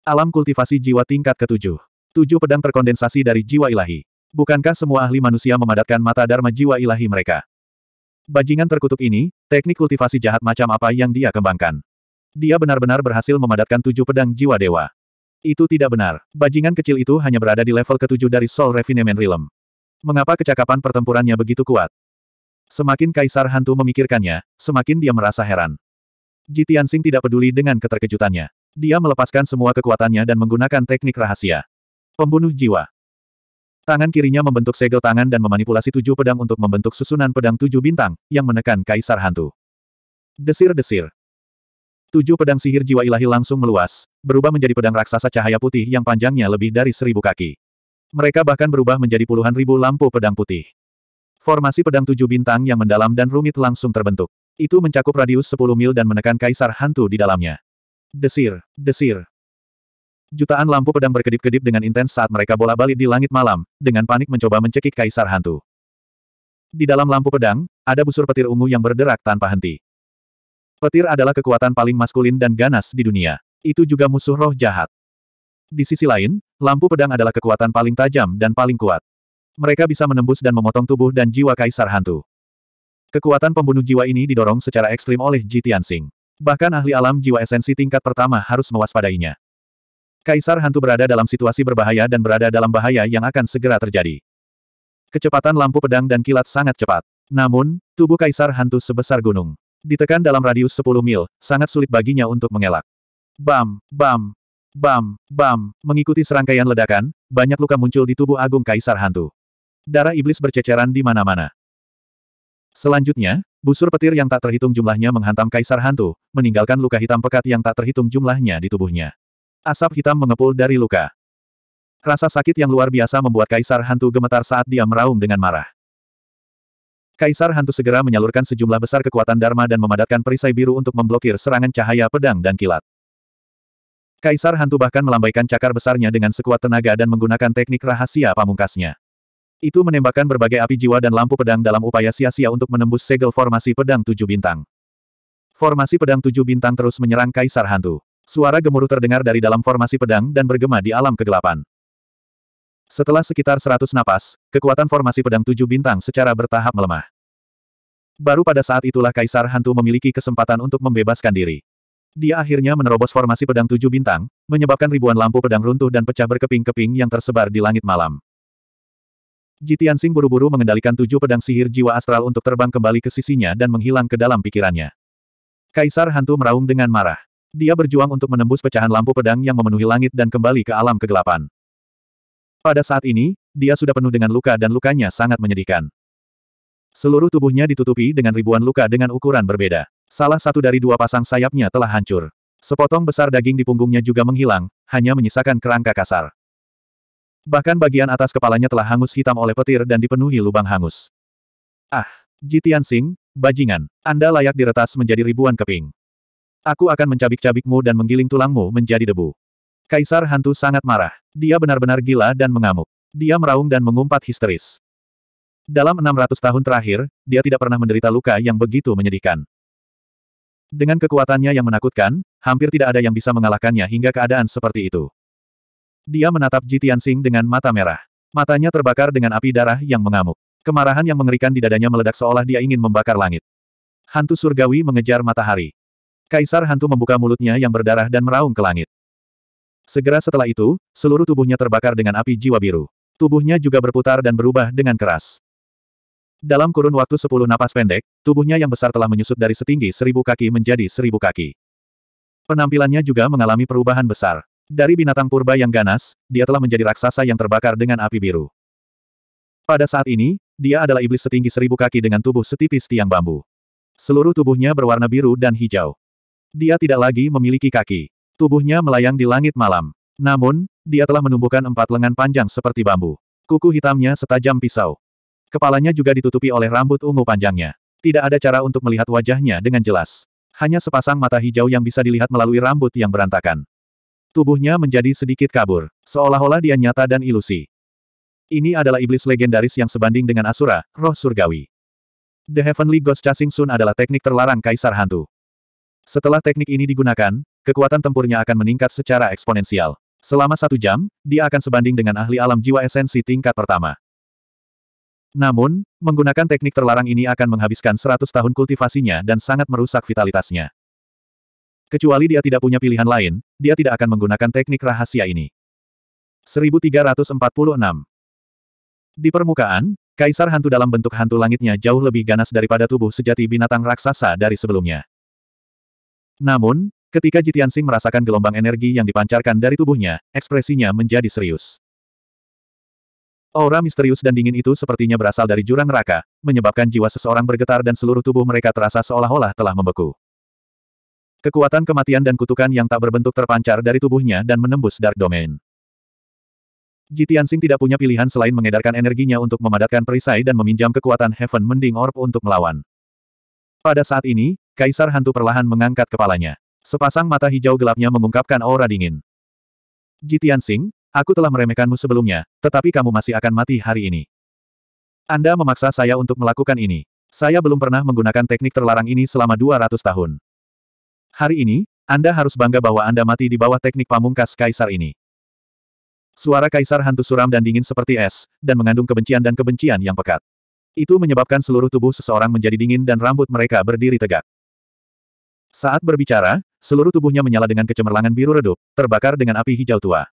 Alam kultivasi jiwa tingkat ketujuh. Tujuh pedang terkondensasi dari jiwa ilahi. Bukankah semua ahli manusia memadatkan mata dharma jiwa ilahi mereka? Bajingan terkutuk ini, teknik kultivasi jahat macam apa yang dia kembangkan? Dia benar-benar berhasil memadatkan tujuh pedang jiwa dewa. Itu tidak benar. Bajingan kecil itu hanya berada di level ketujuh dari Soul Refinement Realm. Mengapa kecakapan pertempurannya begitu kuat? Semakin Kaisar Hantu memikirkannya, semakin dia merasa heran. Jitian Sing tidak peduli dengan keterkejutannya. Dia melepaskan semua kekuatannya dan menggunakan teknik rahasia. Pembunuh jiwa. Tangan kirinya membentuk segel tangan dan memanipulasi tujuh pedang untuk membentuk susunan pedang tujuh bintang, yang menekan Kaisar Hantu. Desir-desir. Tujuh pedang sihir jiwa ilahi langsung meluas, berubah menjadi pedang raksasa cahaya putih yang panjangnya lebih dari seribu kaki. Mereka bahkan berubah menjadi puluhan ribu lampu pedang putih. Formasi pedang tujuh bintang yang mendalam dan rumit langsung terbentuk. Itu mencakup radius 10 mil dan menekan kaisar hantu di dalamnya. Desir, desir. Jutaan lampu pedang berkedip-kedip dengan intens saat mereka bola-balik di langit malam, dengan panik mencoba mencekik kaisar hantu. Di dalam lampu pedang, ada busur petir ungu yang berderak tanpa henti. Petir adalah kekuatan paling maskulin dan ganas di dunia. Itu juga musuh roh jahat. Di sisi lain, lampu pedang adalah kekuatan paling tajam dan paling kuat. Mereka bisa menembus dan memotong tubuh dan jiwa kaisar hantu. Kekuatan pembunuh jiwa ini didorong secara ekstrim oleh Ji Tianxing. Bahkan ahli alam jiwa esensi tingkat pertama harus mewaspadainya. Kaisar hantu berada dalam situasi berbahaya dan berada dalam bahaya yang akan segera terjadi. Kecepatan lampu pedang dan kilat sangat cepat. Namun, tubuh kaisar hantu sebesar gunung. Ditekan dalam radius 10 mil, sangat sulit baginya untuk mengelak. Bam, bam, bam, bam, mengikuti serangkaian ledakan, banyak luka muncul di tubuh Agung Kaisar Hantu. Darah iblis berceceran di mana-mana. Selanjutnya, busur petir yang tak terhitung jumlahnya menghantam Kaisar Hantu, meninggalkan luka hitam pekat yang tak terhitung jumlahnya di tubuhnya. Asap hitam mengepul dari luka. Rasa sakit yang luar biasa membuat Kaisar Hantu gemetar saat dia meraung dengan marah. Kaisar Hantu segera menyalurkan sejumlah besar kekuatan Dharma dan memadatkan perisai biru untuk memblokir serangan cahaya pedang dan kilat. Kaisar Hantu bahkan melambaikan cakar besarnya dengan sekuat tenaga dan menggunakan teknik rahasia pamungkasnya. Itu menembakkan berbagai api jiwa dan lampu pedang dalam upaya sia-sia untuk menembus segel formasi pedang tujuh bintang. Formasi pedang tujuh bintang terus menyerang Kaisar Hantu. Suara gemuruh terdengar dari dalam formasi pedang dan bergema di alam kegelapan. Setelah sekitar 100 napas, kekuatan formasi pedang tujuh bintang secara bertahap melemah. Baru pada saat itulah Kaisar Hantu memiliki kesempatan untuk membebaskan diri. Dia akhirnya menerobos formasi pedang tujuh bintang, menyebabkan ribuan lampu pedang runtuh dan pecah berkeping-keping yang tersebar di langit malam. Jitian Sing buru-buru mengendalikan tujuh pedang sihir jiwa astral untuk terbang kembali ke sisinya dan menghilang ke dalam pikirannya. Kaisar Hantu meraung dengan marah. Dia berjuang untuk menembus pecahan lampu pedang yang memenuhi langit dan kembali ke alam kegelapan. Pada saat ini, dia sudah penuh dengan luka dan lukanya sangat menyedihkan. Seluruh tubuhnya ditutupi dengan ribuan luka dengan ukuran berbeda. Salah satu dari dua pasang sayapnya telah hancur. Sepotong besar daging di punggungnya juga menghilang, hanya menyisakan kerangka kasar. Bahkan bagian atas kepalanya telah hangus hitam oleh petir dan dipenuhi lubang hangus. Ah, Jitian Sing, bajingan, Anda layak diretas menjadi ribuan keping. Aku akan mencabik-cabikmu dan menggiling tulangmu menjadi debu. Kaisar Hantu sangat marah. Dia benar-benar gila dan mengamuk. Dia meraung dan mengumpat histeris. Dalam 600 tahun terakhir, dia tidak pernah menderita luka yang begitu menyedihkan. Dengan kekuatannya yang menakutkan, hampir tidak ada yang bisa mengalahkannya hingga keadaan seperti itu. Dia menatap Ji Tianxing dengan mata merah. Matanya terbakar dengan api darah yang mengamuk. Kemarahan yang mengerikan di dadanya meledak seolah dia ingin membakar langit. Hantu surgawi mengejar matahari. Kaisar hantu membuka mulutnya yang berdarah dan meraung ke langit. Segera setelah itu, seluruh tubuhnya terbakar dengan api jiwa biru. Tubuhnya juga berputar dan berubah dengan keras. Dalam kurun waktu sepuluh napas pendek, tubuhnya yang besar telah menyusut dari setinggi seribu kaki menjadi seribu kaki. Penampilannya juga mengalami perubahan besar. Dari binatang purba yang ganas, dia telah menjadi raksasa yang terbakar dengan api biru. Pada saat ini, dia adalah iblis setinggi seribu kaki dengan tubuh setipis tiang bambu. Seluruh tubuhnya berwarna biru dan hijau. Dia tidak lagi memiliki kaki. Tubuhnya melayang di langit malam. Namun, dia telah menumbuhkan empat lengan panjang seperti bambu. Kuku hitamnya setajam pisau. Kepalanya juga ditutupi oleh rambut ungu panjangnya. Tidak ada cara untuk melihat wajahnya dengan jelas. Hanya sepasang mata hijau yang bisa dilihat melalui rambut yang berantakan. Tubuhnya menjadi sedikit kabur, seolah-olah dia nyata dan ilusi. Ini adalah iblis legendaris yang sebanding dengan Asura, roh surgawi. The Heavenly Ghost Chasing Sun adalah teknik terlarang Kaisar Hantu. Setelah teknik ini digunakan, kekuatan tempurnya akan meningkat secara eksponensial. Selama satu jam, dia akan sebanding dengan ahli alam jiwa esensi tingkat pertama. Namun, menggunakan teknik terlarang ini akan menghabiskan 100 tahun kultivasinya dan sangat merusak vitalitasnya. Kecuali dia tidak punya pilihan lain, dia tidak akan menggunakan teknik rahasia ini. 1346 Di permukaan, Kaisar hantu dalam bentuk hantu langitnya jauh lebih ganas daripada tubuh sejati binatang raksasa dari sebelumnya. Namun, ketika Jitian Jitiansing merasakan gelombang energi yang dipancarkan dari tubuhnya, ekspresinya menjadi serius. Aura misterius dan dingin itu sepertinya berasal dari jurang neraka, menyebabkan jiwa seseorang bergetar dan seluruh tubuh mereka terasa seolah-olah telah membeku. Kekuatan kematian dan kutukan yang tak berbentuk terpancar dari tubuhnya dan menembus Dark Domain. Jitiansing tidak punya pilihan selain mengedarkan energinya untuk memadatkan perisai dan meminjam kekuatan Heaven Mending Orb untuk melawan. Pada saat ini, Kaisar Hantu perlahan mengangkat kepalanya. Sepasang mata hijau gelapnya mengungkapkan aura dingin. Jitian Sing, aku telah meremehkanmu sebelumnya, tetapi kamu masih akan mati hari ini. Anda memaksa saya untuk melakukan ini. Saya belum pernah menggunakan teknik terlarang ini selama 200 tahun. Hari ini, Anda harus bangga bahwa Anda mati di bawah teknik pamungkas Kaisar ini. Suara Kaisar Hantu suram dan dingin seperti es, dan mengandung kebencian dan kebencian yang pekat. Itu menyebabkan seluruh tubuh seseorang menjadi dingin dan rambut mereka berdiri tegak. Saat berbicara, seluruh tubuhnya menyala dengan kecemerlangan biru redup, terbakar dengan api hijau tua.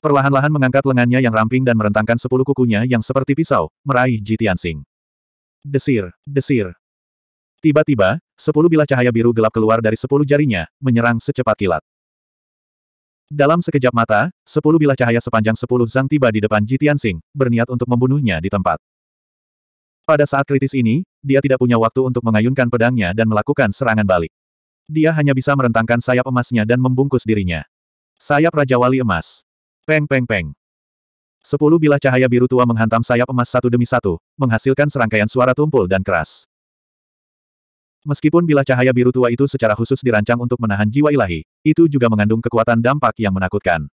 Perlahan-lahan mengangkat lengannya yang ramping dan merentangkan sepuluh kukunya yang seperti pisau, meraih Jitian Desir, desir. Tiba-tiba, sepuluh bilah cahaya biru gelap keluar dari sepuluh jarinya, menyerang secepat kilat. Dalam sekejap mata, sepuluh bilah cahaya sepanjang sepuluh zang tiba di depan Jitian berniat untuk membunuhnya di tempat. Pada saat kritis ini, dia tidak punya waktu untuk mengayunkan pedangnya dan melakukan serangan balik. Dia hanya bisa merentangkan sayap emasnya dan membungkus dirinya. Sayap Raja Wali Emas. Peng peng peng. Sepuluh bilah cahaya biru tua menghantam sayap emas satu demi satu, menghasilkan serangkaian suara tumpul dan keras. Meskipun bilah cahaya biru tua itu secara khusus dirancang untuk menahan jiwa ilahi, itu juga mengandung kekuatan dampak yang menakutkan.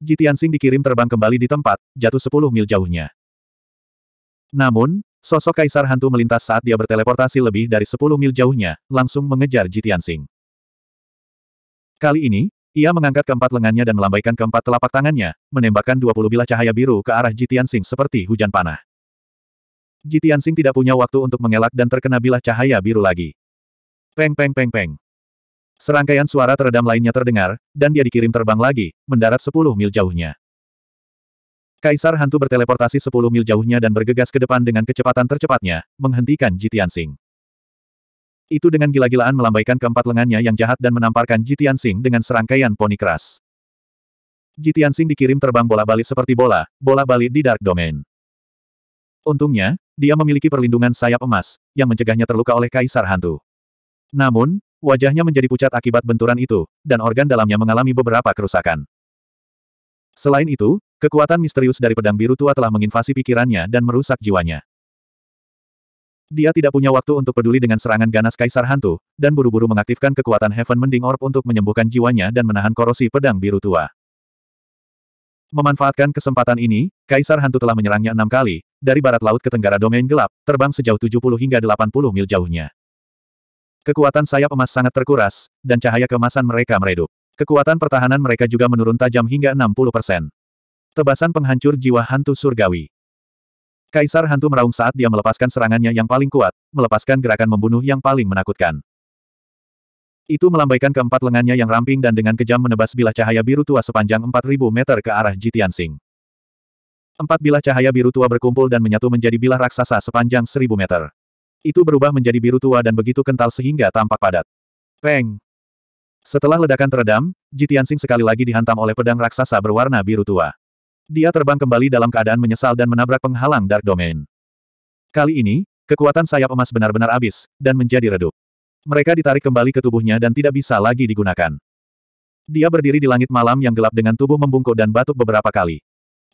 Jitian Sing dikirim terbang kembali di tempat, jatuh sepuluh mil jauhnya. Namun, sosok kaisar hantu melintas saat dia berteleportasi lebih dari 10 mil jauhnya, langsung mengejar Jitiansing. Kali ini, ia mengangkat keempat lengannya dan melambaikan keempat telapak tangannya, menembakkan 20 bilah cahaya biru ke arah Jitiansing seperti hujan panah. Jitiansing tidak punya waktu untuk mengelak dan terkena bilah cahaya biru lagi. Peng peng peng peng. Serangkaian suara teredam lainnya terdengar, dan dia dikirim terbang lagi, mendarat 10 mil jauhnya. Kaisar Hantu berteleportasi 10 mil jauhnya dan bergegas ke depan dengan kecepatan tercepatnya, menghentikan Jitian Singh. Itu dengan gila-gilaan melambaikan keempat lengannya yang jahat dan menamparkan Jitian Singh dengan serangkaian poni keras. Jitian Singh dikirim terbang bola balik seperti bola, bola balik di Dark Domain. Untungnya, dia memiliki perlindungan sayap emas, yang mencegahnya terluka oleh Kaisar Hantu. Namun, wajahnya menjadi pucat akibat benturan itu, dan organ dalamnya mengalami beberapa kerusakan. Selain itu, Kekuatan misterius dari pedang biru tua telah menginvasi pikirannya dan merusak jiwanya. Dia tidak punya waktu untuk peduli dengan serangan ganas Kaisar Hantu, dan buru-buru mengaktifkan kekuatan Heaven Mending Orb untuk menyembuhkan jiwanya dan menahan korosi pedang biru tua. Memanfaatkan kesempatan ini, Kaisar Hantu telah menyerangnya enam kali, dari barat laut ke tenggara domain gelap, terbang sejauh 70 hingga 80 mil jauhnya. Kekuatan sayap emas sangat terkuras, dan cahaya kemasan mereka meredup. Kekuatan pertahanan mereka juga menurun tajam hingga 60 persen. Tebasan penghancur jiwa hantu surgawi. Kaisar hantu meraung saat dia melepaskan serangannya yang paling kuat, melepaskan gerakan membunuh yang paling menakutkan. Itu melambaikan keempat lengannya yang ramping dan dengan kejam menebas bilah cahaya biru tua sepanjang 4000 meter ke arah Jitian Sing. Empat bilah cahaya biru tua berkumpul dan menyatu menjadi bilah raksasa sepanjang 1000 meter. Itu berubah menjadi biru tua dan begitu kental sehingga tampak padat. Peng! Setelah ledakan teredam, Jitian Sing sekali lagi dihantam oleh pedang raksasa berwarna biru tua. Dia terbang kembali dalam keadaan menyesal dan menabrak penghalang Dark Domain. Kali ini, kekuatan sayap emas benar-benar habis, dan menjadi redup. Mereka ditarik kembali ke tubuhnya dan tidak bisa lagi digunakan. Dia berdiri di langit malam yang gelap dengan tubuh membungkuk dan batuk beberapa kali.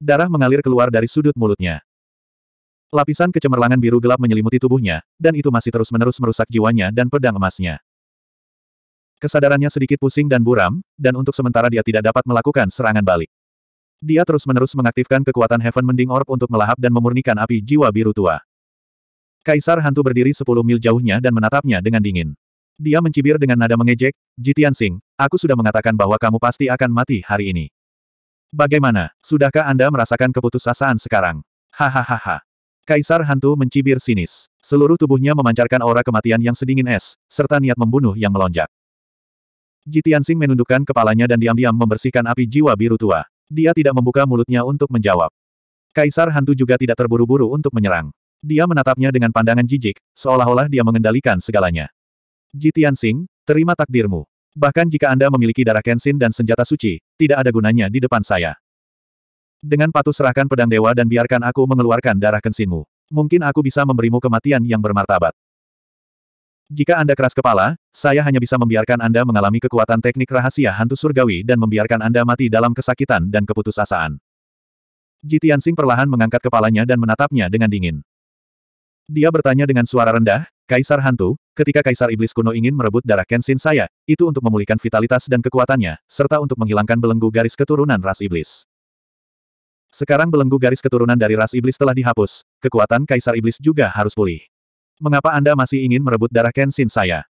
Darah mengalir keluar dari sudut mulutnya. Lapisan kecemerlangan biru gelap menyelimuti tubuhnya, dan itu masih terus-menerus merusak jiwanya dan pedang emasnya. Kesadarannya sedikit pusing dan buram, dan untuk sementara dia tidak dapat melakukan serangan balik. Dia terus-menerus mengaktifkan kekuatan Heaven Mending Orb untuk melahap dan memurnikan api jiwa biru tua. Kaisar Hantu berdiri sepuluh mil jauhnya dan menatapnya dengan dingin. Dia mencibir dengan nada mengejek, Jitian Sing, aku sudah mengatakan bahwa kamu pasti akan mati hari ini. Bagaimana, sudahkah Anda merasakan keputusasaan sekarang? Hahaha. Kaisar Hantu mencibir sinis. Seluruh tubuhnya memancarkan aura kematian yang sedingin es, serta niat membunuh yang melonjak. Jitian Sing menundukkan kepalanya dan diam-diam membersihkan api jiwa biru tua. Dia tidak membuka mulutnya untuk menjawab. Kaisar hantu juga tidak terburu-buru untuk menyerang. Dia menatapnya dengan pandangan jijik, seolah-olah dia mengendalikan segalanya. Jitian Sing, terima takdirmu. Bahkan jika Anda memiliki darah Kenshin dan senjata suci, tidak ada gunanya di depan saya. Dengan patuh serahkan pedang dewa dan biarkan aku mengeluarkan darah Kenshinmu. Mungkin aku bisa memberimu kematian yang bermartabat. Jika Anda keras kepala, saya hanya bisa membiarkan Anda mengalami kekuatan teknik rahasia hantu surgawi dan membiarkan Anda mati dalam kesakitan dan keputusasaan. Jitian Sing perlahan mengangkat kepalanya dan menatapnya dengan dingin. Dia bertanya dengan suara rendah, Kaisar Hantu, ketika Kaisar Iblis kuno ingin merebut darah Kenshin saya, itu untuk memulihkan vitalitas dan kekuatannya, serta untuk menghilangkan belenggu garis keturunan ras Iblis. Sekarang belenggu garis keturunan dari ras Iblis telah dihapus, kekuatan Kaisar Iblis juga harus pulih. Mengapa Anda masih ingin merebut darah Kenshin saya?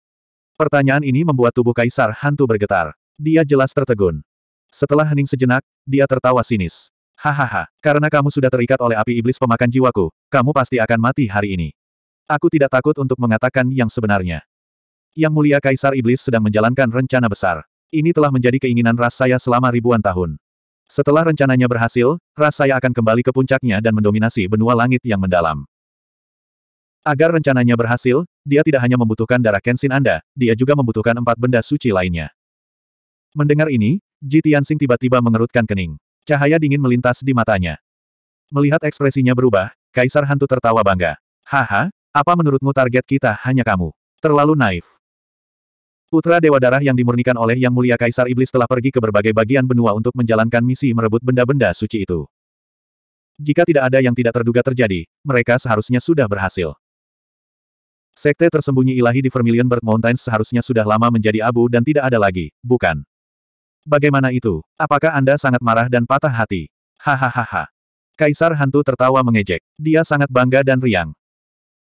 Pertanyaan ini membuat tubuh Kaisar Hantu bergetar. Dia jelas tertegun. Setelah hening sejenak, dia tertawa sinis. Hahaha, karena kamu sudah terikat oleh api iblis pemakan jiwaku, kamu pasti akan mati hari ini. Aku tidak takut untuk mengatakan yang sebenarnya. Yang mulia Kaisar Iblis sedang menjalankan rencana besar. Ini telah menjadi keinginan ras saya selama ribuan tahun. Setelah rencananya berhasil, ras saya akan kembali ke puncaknya dan mendominasi benua langit yang mendalam. Agar rencananya berhasil, dia tidak hanya membutuhkan darah Kenshin Anda, dia juga membutuhkan empat benda suci lainnya. Mendengar ini, Ji Tianxing tiba-tiba mengerutkan kening. Cahaya dingin melintas di matanya. Melihat ekspresinya berubah, Kaisar Hantu tertawa bangga. Haha, apa menurutmu target kita hanya kamu? Terlalu naif. Putra Dewa Darah yang dimurnikan oleh Yang Mulia Kaisar Iblis telah pergi ke berbagai bagian benua untuk menjalankan misi merebut benda-benda suci itu. Jika tidak ada yang tidak terduga terjadi, mereka seharusnya sudah berhasil. Sekte tersembunyi ilahi di Vermilion Bird Mountains seharusnya sudah lama menjadi abu dan tidak ada lagi, bukan? Bagaimana itu? Apakah Anda sangat marah dan patah hati? Hahaha. Kaisar Hantu tertawa mengejek. Dia sangat bangga dan riang.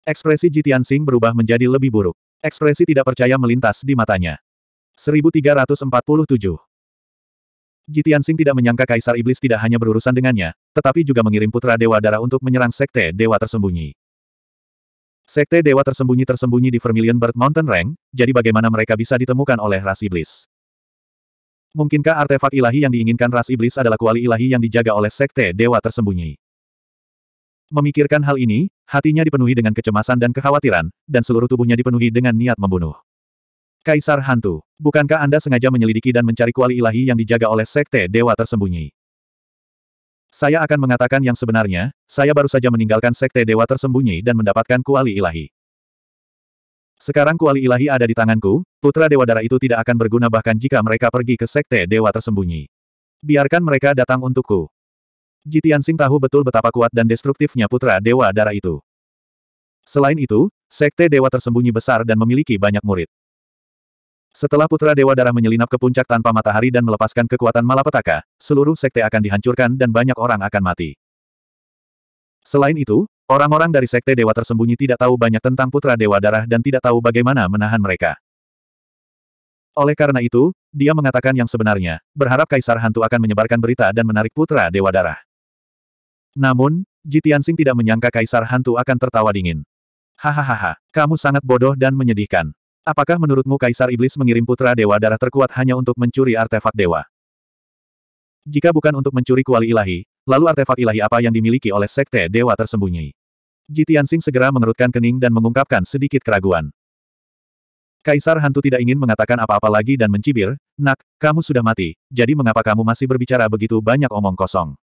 Ekspresi Jitian Sing berubah menjadi lebih buruk. Ekspresi tidak percaya melintas di matanya. 1347 Jitian Sing tidak menyangka Kaisar Iblis tidak hanya berurusan dengannya, tetapi juga mengirim putra Dewa darah untuk menyerang Sekte Dewa Tersembunyi. Sekte dewa tersembunyi-tersembunyi di Vermilion Bird Mountain Rank, jadi bagaimana mereka bisa ditemukan oleh ras iblis? Mungkinkah artefak ilahi yang diinginkan ras iblis adalah kuali ilahi yang dijaga oleh sekte dewa tersembunyi? Memikirkan hal ini, hatinya dipenuhi dengan kecemasan dan kekhawatiran, dan seluruh tubuhnya dipenuhi dengan niat membunuh. Kaisar Hantu, bukankah Anda sengaja menyelidiki dan mencari kuali ilahi yang dijaga oleh sekte dewa tersembunyi? Saya akan mengatakan yang sebenarnya, saya baru saja meninggalkan sekte dewa tersembunyi dan mendapatkan kuali ilahi. Sekarang kuali ilahi ada di tanganku, putra dewa darah itu tidak akan berguna bahkan jika mereka pergi ke sekte dewa tersembunyi. Biarkan mereka datang untukku. Jitian Sing tahu betul betapa kuat dan destruktifnya putra dewa darah itu. Selain itu, sekte dewa tersembunyi besar dan memiliki banyak murid. Setelah Putra Dewa Darah menyelinap ke puncak tanpa matahari dan melepaskan kekuatan malapetaka, seluruh sekte akan dihancurkan dan banyak orang akan mati. Selain itu, orang-orang dari sekte dewa tersembunyi tidak tahu banyak tentang Putra Dewa Darah dan tidak tahu bagaimana menahan mereka. Oleh karena itu, dia mengatakan yang sebenarnya, berharap Kaisar Hantu akan menyebarkan berita dan menarik Putra Dewa Darah. Namun, Jitian Sing tidak menyangka Kaisar Hantu akan tertawa dingin. Hahaha, kamu sangat bodoh dan menyedihkan. Apakah menurutmu Kaisar Iblis mengirim putra dewa darah terkuat hanya untuk mencuri artefak dewa? Jika bukan untuk mencuri kuali ilahi, lalu artefak ilahi apa yang dimiliki oleh sekte dewa tersembunyi? Jitiansing segera mengerutkan kening dan mengungkapkan sedikit keraguan. Kaisar Hantu tidak ingin mengatakan apa-apa lagi dan mencibir, Nak, kamu sudah mati, jadi mengapa kamu masih berbicara begitu banyak omong kosong?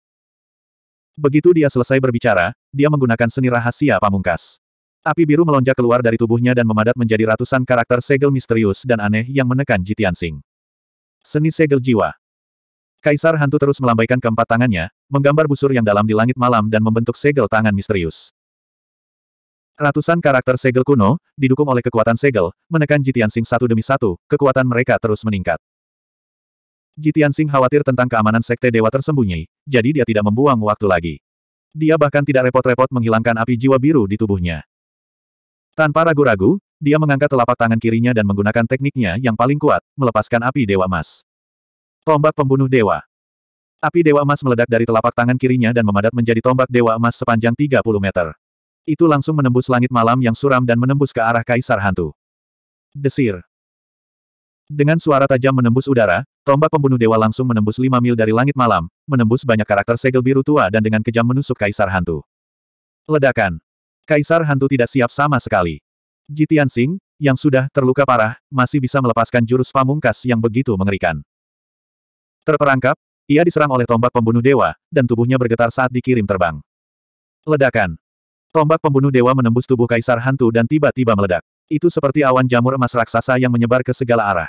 Begitu dia selesai berbicara, dia menggunakan seni rahasia pamungkas. Api biru melonjak keluar dari tubuhnya dan memadat menjadi ratusan karakter segel misterius dan aneh yang menekan Jitian Sing. Seni segel jiwa. Kaisar hantu terus melambaikan keempat tangannya, menggambar busur yang dalam di langit malam dan membentuk segel tangan misterius. Ratusan karakter segel kuno, didukung oleh kekuatan segel, menekan Jitian Sing satu demi satu, kekuatan mereka terus meningkat. Jitian Sing khawatir tentang keamanan sekte dewa tersembunyi, jadi dia tidak membuang waktu lagi. Dia bahkan tidak repot-repot menghilangkan api jiwa biru di tubuhnya. Tanpa ragu-ragu, dia mengangkat telapak tangan kirinya dan menggunakan tekniknya yang paling kuat, melepaskan api Dewa emas. Tombak pembunuh dewa. Api Dewa Emas meledak dari telapak tangan kirinya dan memadat menjadi tombak Dewa Emas sepanjang 30 meter. Itu langsung menembus langit malam yang suram dan menembus ke arah Kaisar Hantu. Desir. Dengan suara tajam menembus udara, tombak pembunuh dewa langsung menembus 5 mil dari langit malam, menembus banyak karakter segel biru tua dan dengan kejam menusuk Kaisar Hantu. Ledakan. Kaisar Hantu tidak siap sama sekali. Jitian Sing, yang sudah terluka parah, masih bisa melepaskan jurus pamungkas yang begitu mengerikan. Terperangkap, ia diserang oleh tombak pembunuh dewa, dan tubuhnya bergetar saat dikirim terbang. Ledakan. Tombak pembunuh dewa menembus tubuh kaisar hantu dan tiba-tiba meledak. Itu seperti awan jamur emas raksasa yang menyebar ke segala arah.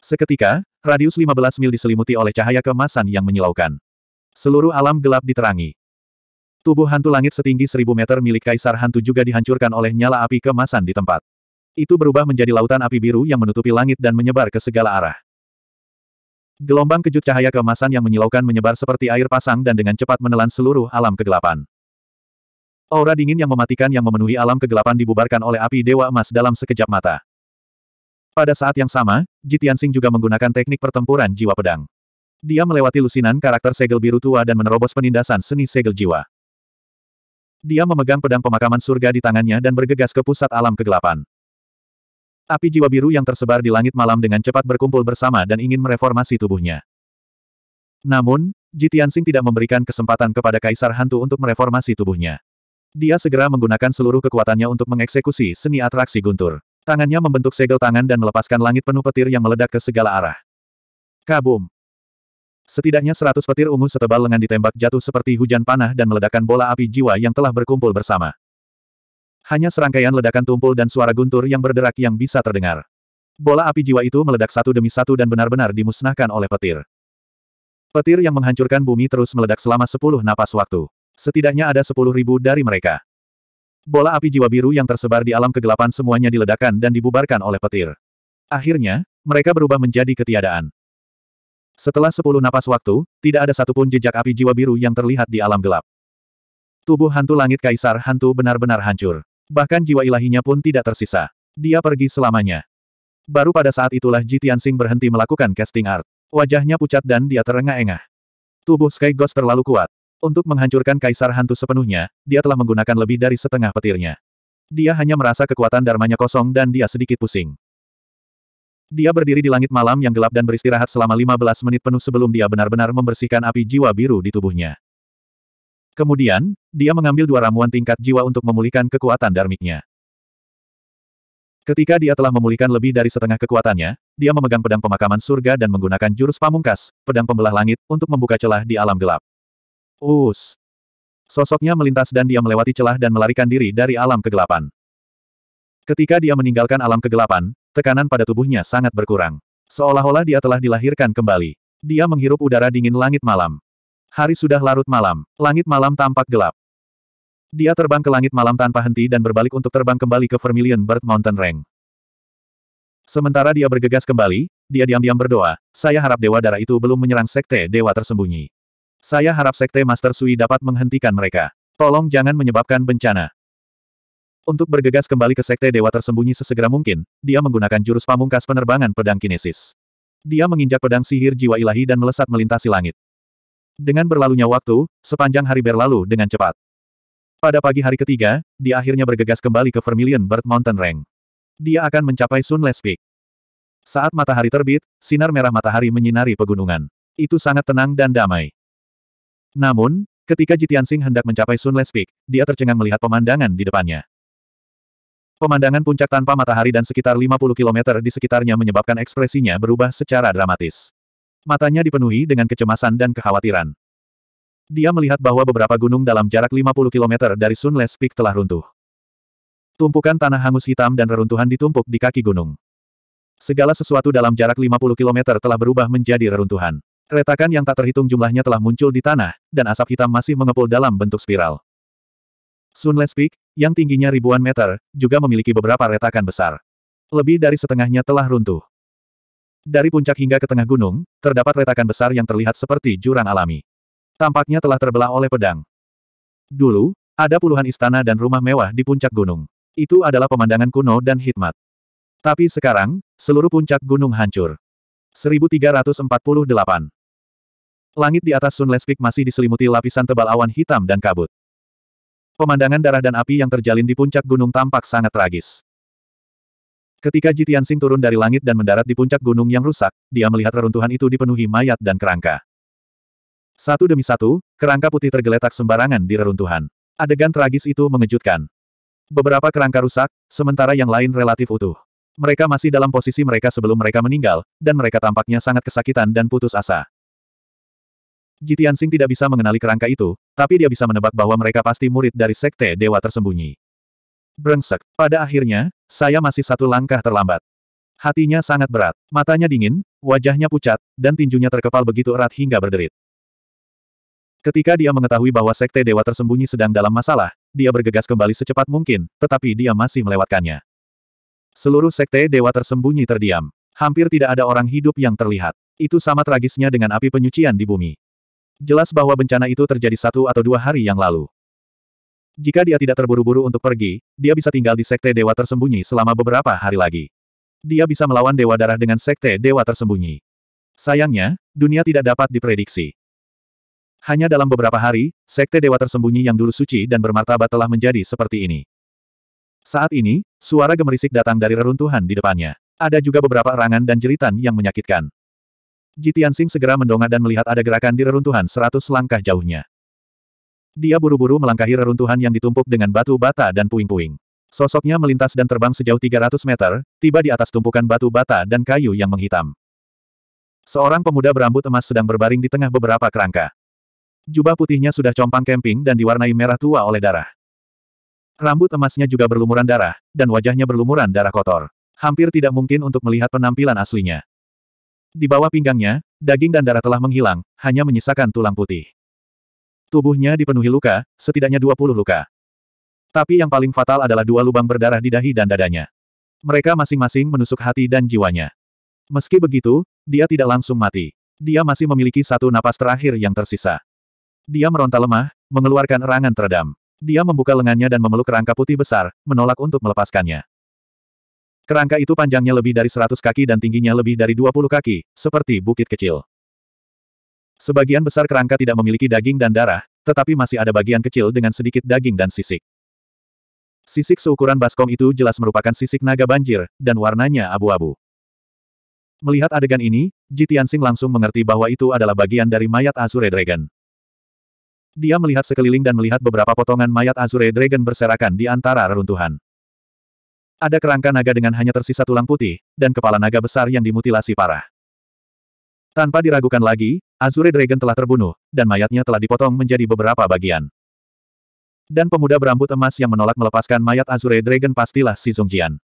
Seketika, radius 15 mil diselimuti oleh cahaya kemasan yang menyilaukan. Seluruh alam gelap diterangi. Tubuh hantu langit setinggi seribu meter milik Kaisar Hantu juga dihancurkan oleh nyala api kemasan di tempat. Itu berubah menjadi lautan api biru yang menutupi langit dan menyebar ke segala arah. Gelombang kejut cahaya kemasan yang menyilaukan menyebar seperti air pasang dan dengan cepat menelan seluruh alam kegelapan. Aura dingin yang mematikan yang memenuhi alam kegelapan dibubarkan oleh api Dewa Emas dalam sekejap mata. Pada saat yang sama, Jitiansing juga menggunakan teknik pertempuran jiwa pedang. Dia melewati lusinan karakter segel biru tua dan menerobos penindasan seni segel jiwa. Dia memegang pedang pemakaman surga di tangannya dan bergegas ke pusat alam kegelapan. Api jiwa biru yang tersebar di langit malam dengan cepat berkumpul bersama dan ingin mereformasi tubuhnya. Namun, Jitian Sing tidak memberikan kesempatan kepada Kaisar Hantu untuk mereformasi tubuhnya. Dia segera menggunakan seluruh kekuatannya untuk mengeksekusi seni atraksi guntur. Tangannya membentuk segel tangan dan melepaskan langit penuh petir yang meledak ke segala arah. Kabum! Setidaknya seratus petir ungu setebal lengan ditembak jatuh seperti hujan panah dan meledakkan bola api jiwa yang telah berkumpul bersama. Hanya serangkaian ledakan tumpul dan suara guntur yang berderak yang bisa terdengar. Bola api jiwa itu meledak satu demi satu dan benar-benar dimusnahkan oleh petir. Petir yang menghancurkan bumi terus meledak selama sepuluh napas waktu. Setidaknya ada sepuluh ribu dari mereka. Bola api jiwa biru yang tersebar di alam kegelapan semuanya diledakkan dan dibubarkan oleh petir. Akhirnya, mereka berubah menjadi ketiadaan. Setelah sepuluh napas waktu, tidak ada satupun jejak api jiwa biru yang terlihat di alam gelap. Tubuh hantu langit kaisar hantu benar-benar hancur. Bahkan jiwa ilahinya pun tidak tersisa. Dia pergi selamanya. Baru pada saat itulah Ji Tianxing berhenti melakukan casting art. Wajahnya pucat dan dia terengah-engah. Tubuh Sky Ghost terlalu kuat. Untuk menghancurkan kaisar hantu sepenuhnya, dia telah menggunakan lebih dari setengah petirnya. Dia hanya merasa kekuatan darmanya kosong dan dia sedikit pusing. Dia berdiri di langit malam yang gelap dan beristirahat selama 15 menit penuh sebelum dia benar-benar membersihkan api jiwa biru di tubuhnya. Kemudian, dia mengambil dua ramuan tingkat jiwa untuk memulihkan kekuatan darmiknya. Ketika dia telah memulihkan lebih dari setengah kekuatannya, dia memegang pedang pemakaman surga dan menggunakan jurus pamungkas, pedang pembelah langit, untuk membuka celah di alam gelap. Us. Sosoknya melintas dan dia melewati celah dan melarikan diri dari alam kegelapan. Ketika dia meninggalkan alam kegelapan, Tekanan pada tubuhnya sangat berkurang. Seolah-olah dia telah dilahirkan kembali. Dia menghirup udara dingin langit malam. Hari sudah larut malam. Langit malam tampak gelap. Dia terbang ke langit malam tanpa henti dan berbalik untuk terbang kembali ke Vermilion Bird Mountain Range. Sementara dia bergegas kembali, dia diam-diam berdoa, saya harap Dewa Darah itu belum menyerang Sekte Dewa Tersembunyi. Saya harap Sekte Master Sui dapat menghentikan mereka. Tolong jangan menyebabkan bencana. Untuk bergegas kembali ke Sekte Dewa Tersembunyi sesegera mungkin, dia menggunakan jurus pamungkas penerbangan pedang kinesis. Dia menginjak pedang sihir jiwa ilahi dan melesat melintasi langit. Dengan berlalunya waktu, sepanjang hari berlalu dengan cepat. Pada pagi hari ketiga, dia akhirnya bergegas kembali ke Vermilion Bird Mountain Range. Dia akan mencapai Sunless Peak. Saat matahari terbit, sinar merah matahari menyinari pegunungan. Itu sangat tenang dan damai. Namun, ketika Jitian Sing hendak mencapai Sunless Peak, dia tercengang melihat pemandangan di depannya. Pemandangan puncak tanpa matahari dan sekitar 50 km di sekitarnya menyebabkan ekspresinya berubah secara dramatis. Matanya dipenuhi dengan kecemasan dan kekhawatiran. Dia melihat bahwa beberapa gunung dalam jarak 50 km dari Sunless Peak telah runtuh. Tumpukan tanah hangus hitam dan reruntuhan ditumpuk di kaki gunung. Segala sesuatu dalam jarak 50 km telah berubah menjadi reruntuhan. Retakan yang tak terhitung jumlahnya telah muncul di tanah, dan asap hitam masih mengepul dalam bentuk spiral. Sunless Peak, yang tingginya ribuan meter, juga memiliki beberapa retakan besar. Lebih dari setengahnya telah runtuh. Dari puncak hingga ke tengah gunung, terdapat retakan besar yang terlihat seperti jurang alami. Tampaknya telah terbelah oleh pedang. Dulu, ada puluhan istana dan rumah mewah di puncak gunung. Itu adalah pemandangan kuno dan hikmat. Tapi sekarang, seluruh puncak gunung hancur. 1348 Langit di atas Sun Lespik masih diselimuti lapisan tebal awan hitam dan kabut. Pemandangan darah dan api yang terjalin di puncak gunung tampak sangat tragis. Ketika Jitian Sing turun dari langit dan mendarat di puncak gunung yang rusak, dia melihat reruntuhan itu dipenuhi mayat dan kerangka. Satu demi satu, kerangka putih tergeletak sembarangan di reruntuhan. Adegan tragis itu mengejutkan. Beberapa kerangka rusak, sementara yang lain relatif utuh. Mereka masih dalam posisi mereka sebelum mereka meninggal, dan mereka tampaknya sangat kesakitan dan putus asa. Jitian Sing tidak bisa mengenali kerangka itu, tapi dia bisa menebak bahwa mereka pasti murid dari sekte dewa tersembunyi. Brengsek. Pada akhirnya, saya masih satu langkah terlambat. Hatinya sangat berat, matanya dingin, wajahnya pucat, dan tinjunya terkepal begitu erat hingga berderit. Ketika dia mengetahui bahwa sekte dewa tersembunyi sedang dalam masalah, dia bergegas kembali secepat mungkin, tetapi dia masih melewatkannya. Seluruh sekte dewa tersembunyi terdiam. Hampir tidak ada orang hidup yang terlihat. Itu sama tragisnya dengan api penyucian di bumi. Jelas bahwa bencana itu terjadi satu atau dua hari yang lalu. Jika dia tidak terburu-buru untuk pergi, dia bisa tinggal di sekte dewa tersembunyi selama beberapa hari lagi. Dia bisa melawan dewa darah dengan sekte dewa tersembunyi. Sayangnya, dunia tidak dapat diprediksi. Hanya dalam beberapa hari, sekte dewa tersembunyi yang dulu suci dan bermartabat telah menjadi seperti ini. Saat ini, suara gemerisik datang dari reruntuhan di depannya. Ada juga beberapa erangan dan jeritan yang menyakitkan. Jitian Sing segera mendongak dan melihat ada gerakan di reruntuhan seratus langkah jauhnya. Dia buru-buru melangkahi reruntuhan yang ditumpuk dengan batu bata dan puing-puing. Sosoknya melintas dan terbang sejauh 300 meter, tiba di atas tumpukan batu bata dan kayu yang menghitam. Seorang pemuda berambut emas sedang berbaring di tengah beberapa kerangka. Jubah putihnya sudah compang kemping dan diwarnai merah tua oleh darah. Rambut emasnya juga berlumuran darah, dan wajahnya berlumuran darah kotor. Hampir tidak mungkin untuk melihat penampilan aslinya. Di bawah pinggangnya, daging dan darah telah menghilang, hanya menyisakan tulang putih. Tubuhnya dipenuhi luka, setidaknya 20 luka. Tapi yang paling fatal adalah dua lubang berdarah di dahi dan dadanya. Mereka masing-masing menusuk hati dan jiwanya. Meski begitu, dia tidak langsung mati. Dia masih memiliki satu napas terakhir yang tersisa. Dia meronta lemah, mengeluarkan erangan teredam. Dia membuka lengannya dan memeluk rangka putih besar, menolak untuk melepaskannya. Kerangka itu panjangnya lebih dari 100 kaki dan tingginya lebih dari 20 kaki, seperti bukit kecil. Sebagian besar kerangka tidak memiliki daging dan darah, tetapi masih ada bagian kecil dengan sedikit daging dan sisik. Sisik seukuran baskom itu jelas merupakan sisik naga banjir, dan warnanya abu-abu. Melihat adegan ini, Jitiansing langsung mengerti bahwa itu adalah bagian dari mayat Azure Dragon. Dia melihat sekeliling dan melihat beberapa potongan mayat Azure Dragon berserakan di antara reruntuhan. Ada kerangka naga dengan hanya tersisa tulang putih, dan kepala naga besar yang dimutilasi parah. Tanpa diragukan lagi, Azure Dragon telah terbunuh, dan mayatnya telah dipotong menjadi beberapa bagian. Dan pemuda berambut emas yang menolak melepaskan mayat Azure Dragon pastilah si Zongjian.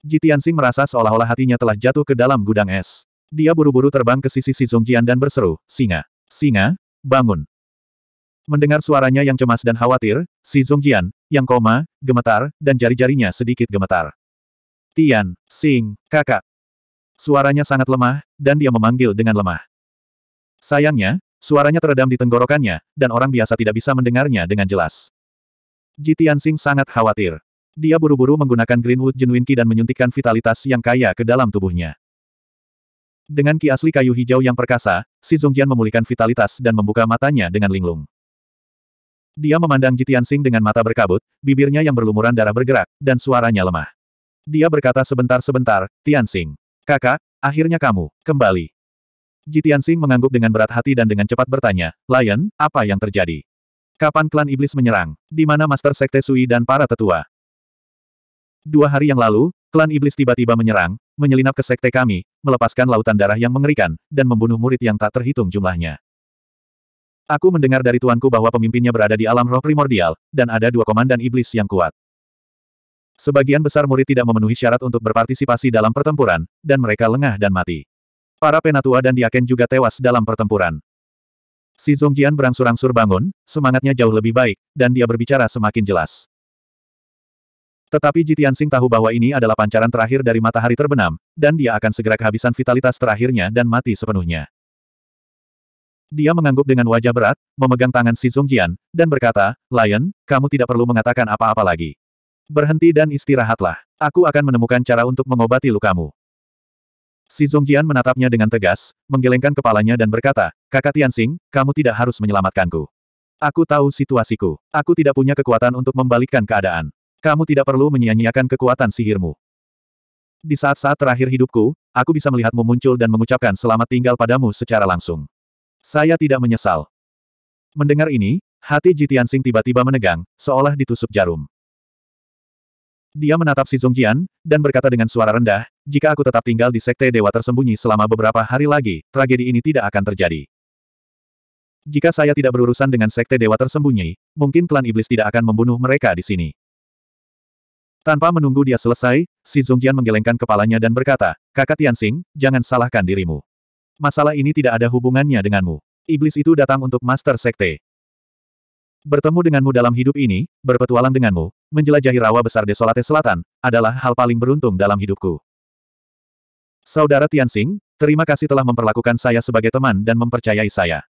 Jitiansing merasa seolah-olah hatinya telah jatuh ke dalam gudang es. Dia buru-buru terbang ke sisi si Zongjian dan berseru, Singa! Singa, bangun! Mendengar suaranya yang cemas dan khawatir, si Zongjian, yang koma, gemetar, dan jari-jarinya sedikit gemetar. Tian, Sing, kakak. Suaranya sangat lemah, dan dia memanggil dengan lemah. Sayangnya, suaranya teredam di tenggorokannya, dan orang biasa tidak bisa mendengarnya dengan jelas. Ji Sing sangat khawatir. Dia buru-buru menggunakan Greenwood Genuine dan menyuntikkan vitalitas yang kaya ke dalam tubuhnya. Dengan ki asli kayu hijau yang perkasa, si Zongjian memulihkan vitalitas dan membuka matanya dengan linglung. Dia memandang Jitian Sing dengan mata berkabut, bibirnya yang berlumuran darah bergerak, dan suaranya lemah. Dia berkata sebentar-sebentar, Tian Sing. Kakak, akhirnya kamu, kembali. Jitian Sing mengangguk dengan berat hati dan dengan cepat bertanya, Lion, apa yang terjadi? Kapan klan iblis menyerang? Di mana Master Sekte Sui dan para tetua? Dua hari yang lalu, klan iblis tiba-tiba menyerang, menyelinap ke sekte kami, melepaskan lautan darah yang mengerikan, dan membunuh murid yang tak terhitung jumlahnya. Aku mendengar dari tuanku bahwa pemimpinnya berada di alam roh primordial, dan ada dua komandan iblis yang kuat. Sebagian besar murid tidak memenuhi syarat untuk berpartisipasi dalam pertempuran, dan mereka lengah dan mati. Para penatua dan diaken juga tewas dalam pertempuran. Si Zongjian berangsur-angsur bangun, semangatnya jauh lebih baik, dan dia berbicara semakin jelas. Tetapi Jitian Sing tahu bahwa ini adalah pancaran terakhir dari matahari terbenam, dan dia akan segera kehabisan vitalitas terakhirnya dan mati sepenuhnya. Dia mengangguk dengan wajah berat, memegang tangan si Zongjian, dan berkata, Lion, kamu tidak perlu mengatakan apa-apa lagi. Berhenti dan istirahatlah. Aku akan menemukan cara untuk mengobati lukamu. Si Zongjian menatapnya dengan tegas, menggelengkan kepalanya dan berkata, Kakak Tianxing, kamu tidak harus menyelamatkanku. Aku tahu situasiku. Aku tidak punya kekuatan untuk membalikkan keadaan. Kamu tidak perlu menyia-nyiakan kekuatan sihirmu. Di saat-saat terakhir hidupku, aku bisa melihatmu muncul dan mengucapkan selamat tinggal padamu secara langsung. Saya tidak menyesal. Mendengar ini, hati Ji Tianxing tiba-tiba menegang, seolah ditusuk jarum. Dia menatap si Zongjian, dan berkata dengan suara rendah, jika aku tetap tinggal di sekte dewa tersembunyi selama beberapa hari lagi, tragedi ini tidak akan terjadi. Jika saya tidak berurusan dengan sekte dewa tersembunyi, mungkin klan iblis tidak akan membunuh mereka di sini. Tanpa menunggu dia selesai, si Zongjian menggelengkan kepalanya dan berkata, Kakak Tianxing, jangan salahkan dirimu masalah ini tidak ada hubungannya denganmu. Iblis itu datang untuk Master Sekte. Bertemu denganmu dalam hidup ini, berpetualang denganmu, menjelajahi rawa besar desolate selatan, adalah hal paling beruntung dalam hidupku. Saudara Tianxing, terima kasih telah memperlakukan saya sebagai teman dan mempercayai saya.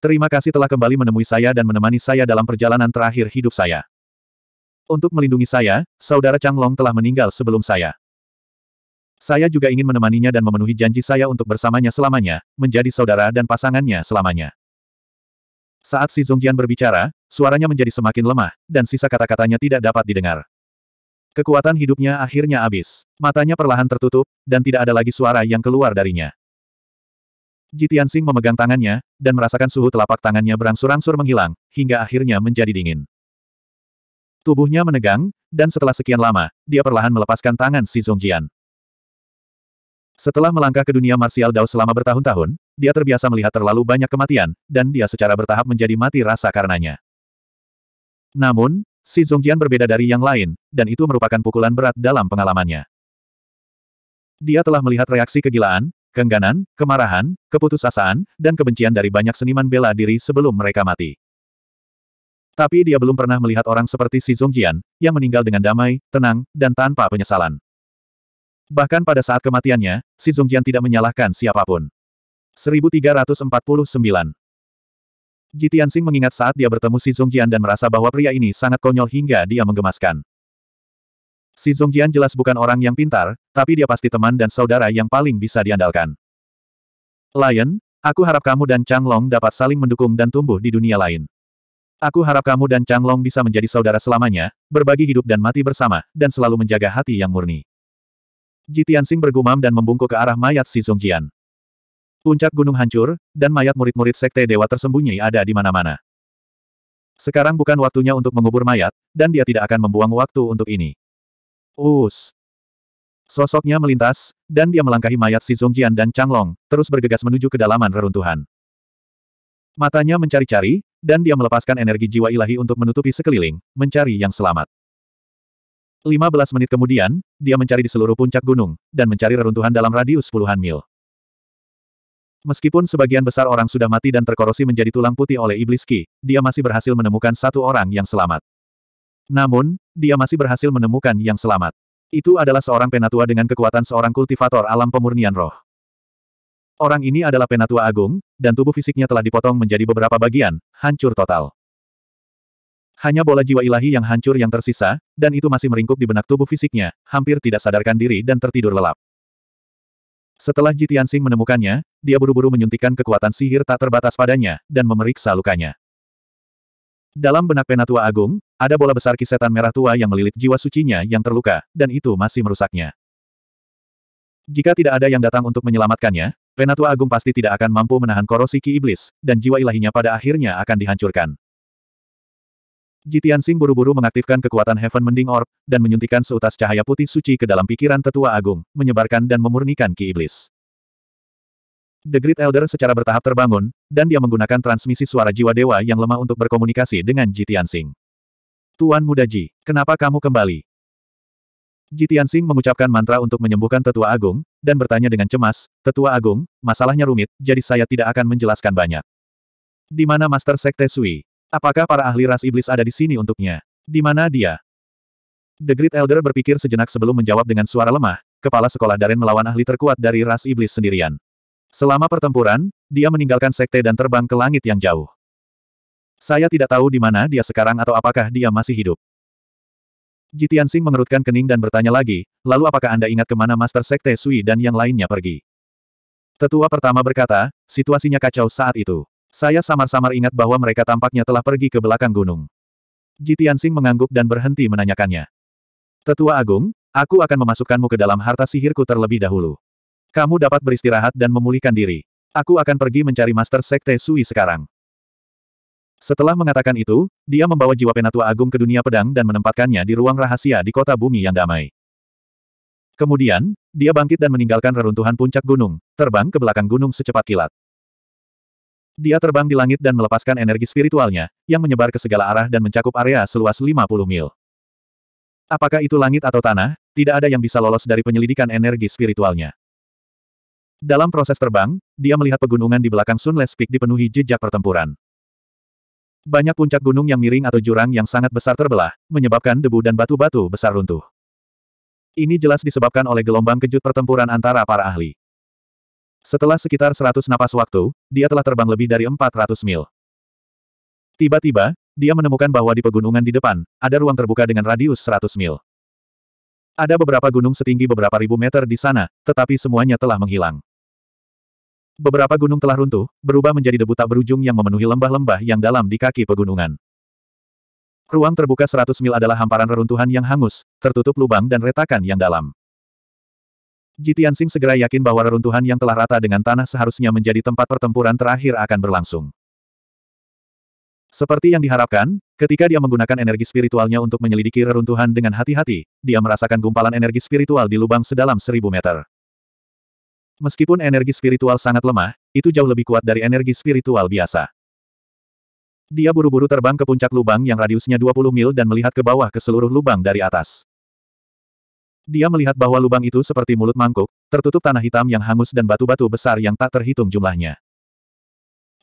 Terima kasih telah kembali menemui saya dan menemani saya dalam perjalanan terakhir hidup saya. Untuk melindungi saya, saudara Changlong telah meninggal sebelum saya. Saya juga ingin menemaninya dan memenuhi janji saya untuk bersamanya selamanya, menjadi saudara dan pasangannya selamanya. Saat Si Zongjian berbicara, suaranya menjadi semakin lemah, dan sisa kata-katanya tidak dapat didengar. Kekuatan hidupnya akhirnya habis. Matanya perlahan tertutup, dan tidak ada lagi suara yang keluar darinya. Jitian Sing memegang tangannya, dan merasakan suhu telapak tangannya berangsur-angsur menghilang, hingga akhirnya menjadi dingin. Tubuhnya menegang, dan setelah sekian lama, dia perlahan melepaskan tangan Si Zongjian. Setelah melangkah ke dunia marsial Dao selama bertahun-tahun, dia terbiasa melihat terlalu banyak kematian, dan dia secara bertahap menjadi mati rasa karenanya. Namun, si Zongjian berbeda dari yang lain, dan itu merupakan pukulan berat dalam pengalamannya. Dia telah melihat reaksi kegilaan, kengganan, kemarahan, keputusasaan, dan kebencian dari banyak seniman bela diri sebelum mereka mati. Tapi dia belum pernah melihat orang seperti Si Zongjian, yang meninggal dengan damai, tenang, dan tanpa penyesalan. Bahkan pada saat kematiannya, si Zongjian tidak menyalahkan siapapun. 1349 Ji Tianxing mengingat saat dia bertemu si Zongjian dan merasa bahwa pria ini sangat konyol hingga dia menggemaskan. Si Zongjian jelas bukan orang yang pintar, tapi dia pasti teman dan saudara yang paling bisa diandalkan. Lion, aku harap kamu dan Chang Long dapat saling mendukung dan tumbuh di dunia lain. Aku harap kamu dan Chang Long bisa menjadi saudara selamanya, berbagi hidup dan mati bersama, dan selalu menjaga hati yang murni. Ji Sing bergumam dan membungkuk ke arah mayat Si Zongjian. Puncak gunung hancur, dan mayat murid-murid sekte dewa tersembunyi ada di mana-mana. Sekarang bukan waktunya untuk mengubur mayat, dan dia tidak akan membuang waktu untuk ini. Us. Sosoknya melintas, dan dia melangkahi mayat si Zongjian dan Changlong, terus bergegas menuju kedalaman reruntuhan. Matanya mencari-cari, dan dia melepaskan energi jiwa ilahi untuk menutupi sekeliling, mencari yang selamat. 15 menit kemudian, dia mencari di seluruh puncak gunung, dan mencari reruntuhan dalam radius puluhan mil. Meskipun sebagian besar orang sudah mati dan terkorosi menjadi tulang putih oleh iblis Ki, dia masih berhasil menemukan satu orang yang selamat. Namun, dia masih berhasil menemukan yang selamat. Itu adalah seorang penatua dengan kekuatan seorang kultivator alam pemurnian roh. Orang ini adalah penatua agung, dan tubuh fisiknya telah dipotong menjadi beberapa bagian, hancur total. Hanya bola jiwa ilahi yang hancur yang tersisa, dan itu masih meringkuk di benak tubuh fisiknya, hampir tidak sadarkan diri dan tertidur lelap. Setelah Jitian Sing menemukannya, dia buru-buru menyuntikkan kekuatan sihir tak terbatas padanya, dan memeriksa lukanya. Dalam benak penatua agung, ada bola besar kisetan merah tua yang melilit jiwa sucinya yang terluka, dan itu masih merusaknya. Jika tidak ada yang datang untuk menyelamatkannya, penatua agung pasti tidak akan mampu menahan korosi ki iblis, dan jiwa ilahinya pada akhirnya akan dihancurkan. Jitian Sing buru-buru mengaktifkan kekuatan Heaven Mending Orb, dan menyuntikkan seutas cahaya putih suci ke dalam pikiran tetua agung, menyebarkan dan memurnikan ki iblis. The Great Elder secara bertahap terbangun, dan dia menggunakan transmisi suara jiwa dewa yang lemah untuk berkomunikasi dengan Jitian Sing. Tuan Muda Ji, kenapa kamu kembali? Jitian Sing mengucapkan mantra untuk menyembuhkan tetua agung, dan bertanya dengan cemas, tetua agung, masalahnya rumit, jadi saya tidak akan menjelaskan banyak. Di mana Master Sekte Sui? Apakah para ahli ras iblis ada di sini untuknya? Di mana dia? The Great Elder berpikir sejenak sebelum menjawab dengan suara lemah, kepala sekolah Daren melawan ahli terkuat dari ras iblis sendirian. Selama pertempuran, dia meninggalkan sekte dan terbang ke langit yang jauh. Saya tidak tahu di mana dia sekarang atau apakah dia masih hidup. Jitian Sing mengerutkan kening dan bertanya lagi, lalu apakah Anda ingat kemana Master Sekte Sui dan yang lainnya pergi? Tetua pertama berkata, situasinya kacau saat itu. Saya samar-samar ingat bahwa mereka tampaknya telah pergi ke belakang gunung. Jitiansing mengangguk dan berhenti menanyakannya. Tetua Agung, aku akan memasukkanmu ke dalam harta sihirku terlebih dahulu. Kamu dapat beristirahat dan memulihkan diri. Aku akan pergi mencari Master Sekte Sui sekarang. Setelah mengatakan itu, dia membawa jiwa Penatua Agung ke dunia pedang dan menempatkannya di ruang rahasia di kota bumi yang damai. Kemudian, dia bangkit dan meninggalkan reruntuhan puncak gunung, terbang ke belakang gunung secepat kilat. Dia terbang di langit dan melepaskan energi spiritualnya, yang menyebar ke segala arah dan mencakup area seluas 50 mil. Apakah itu langit atau tanah, tidak ada yang bisa lolos dari penyelidikan energi spiritualnya. Dalam proses terbang, dia melihat pegunungan di belakang Sunless Peak dipenuhi jejak pertempuran. Banyak puncak gunung yang miring atau jurang yang sangat besar terbelah, menyebabkan debu dan batu-batu besar runtuh. Ini jelas disebabkan oleh gelombang kejut pertempuran antara para ahli. Setelah sekitar 100 napas waktu, dia telah terbang lebih dari 400 mil. Tiba-tiba, dia menemukan bahwa di pegunungan di depan, ada ruang terbuka dengan radius 100 mil. Ada beberapa gunung setinggi beberapa ribu meter di sana, tetapi semuanya telah menghilang. Beberapa gunung telah runtuh, berubah menjadi debu tak berujung yang memenuhi lembah-lembah yang dalam di kaki pegunungan. Ruang terbuka 100 mil adalah hamparan reruntuhan yang hangus, tertutup lubang dan retakan yang dalam. Jitian Sing segera yakin bahwa reruntuhan yang telah rata dengan tanah seharusnya menjadi tempat pertempuran terakhir akan berlangsung. Seperti yang diharapkan, ketika dia menggunakan energi spiritualnya untuk menyelidiki reruntuhan dengan hati-hati, dia merasakan gumpalan energi spiritual di lubang sedalam seribu meter. Meskipun energi spiritual sangat lemah, itu jauh lebih kuat dari energi spiritual biasa. Dia buru-buru terbang ke puncak lubang yang radiusnya 20 mil dan melihat ke bawah ke seluruh lubang dari atas. Dia melihat bahwa lubang itu seperti mulut mangkuk, tertutup tanah hitam yang hangus dan batu-batu besar yang tak terhitung jumlahnya.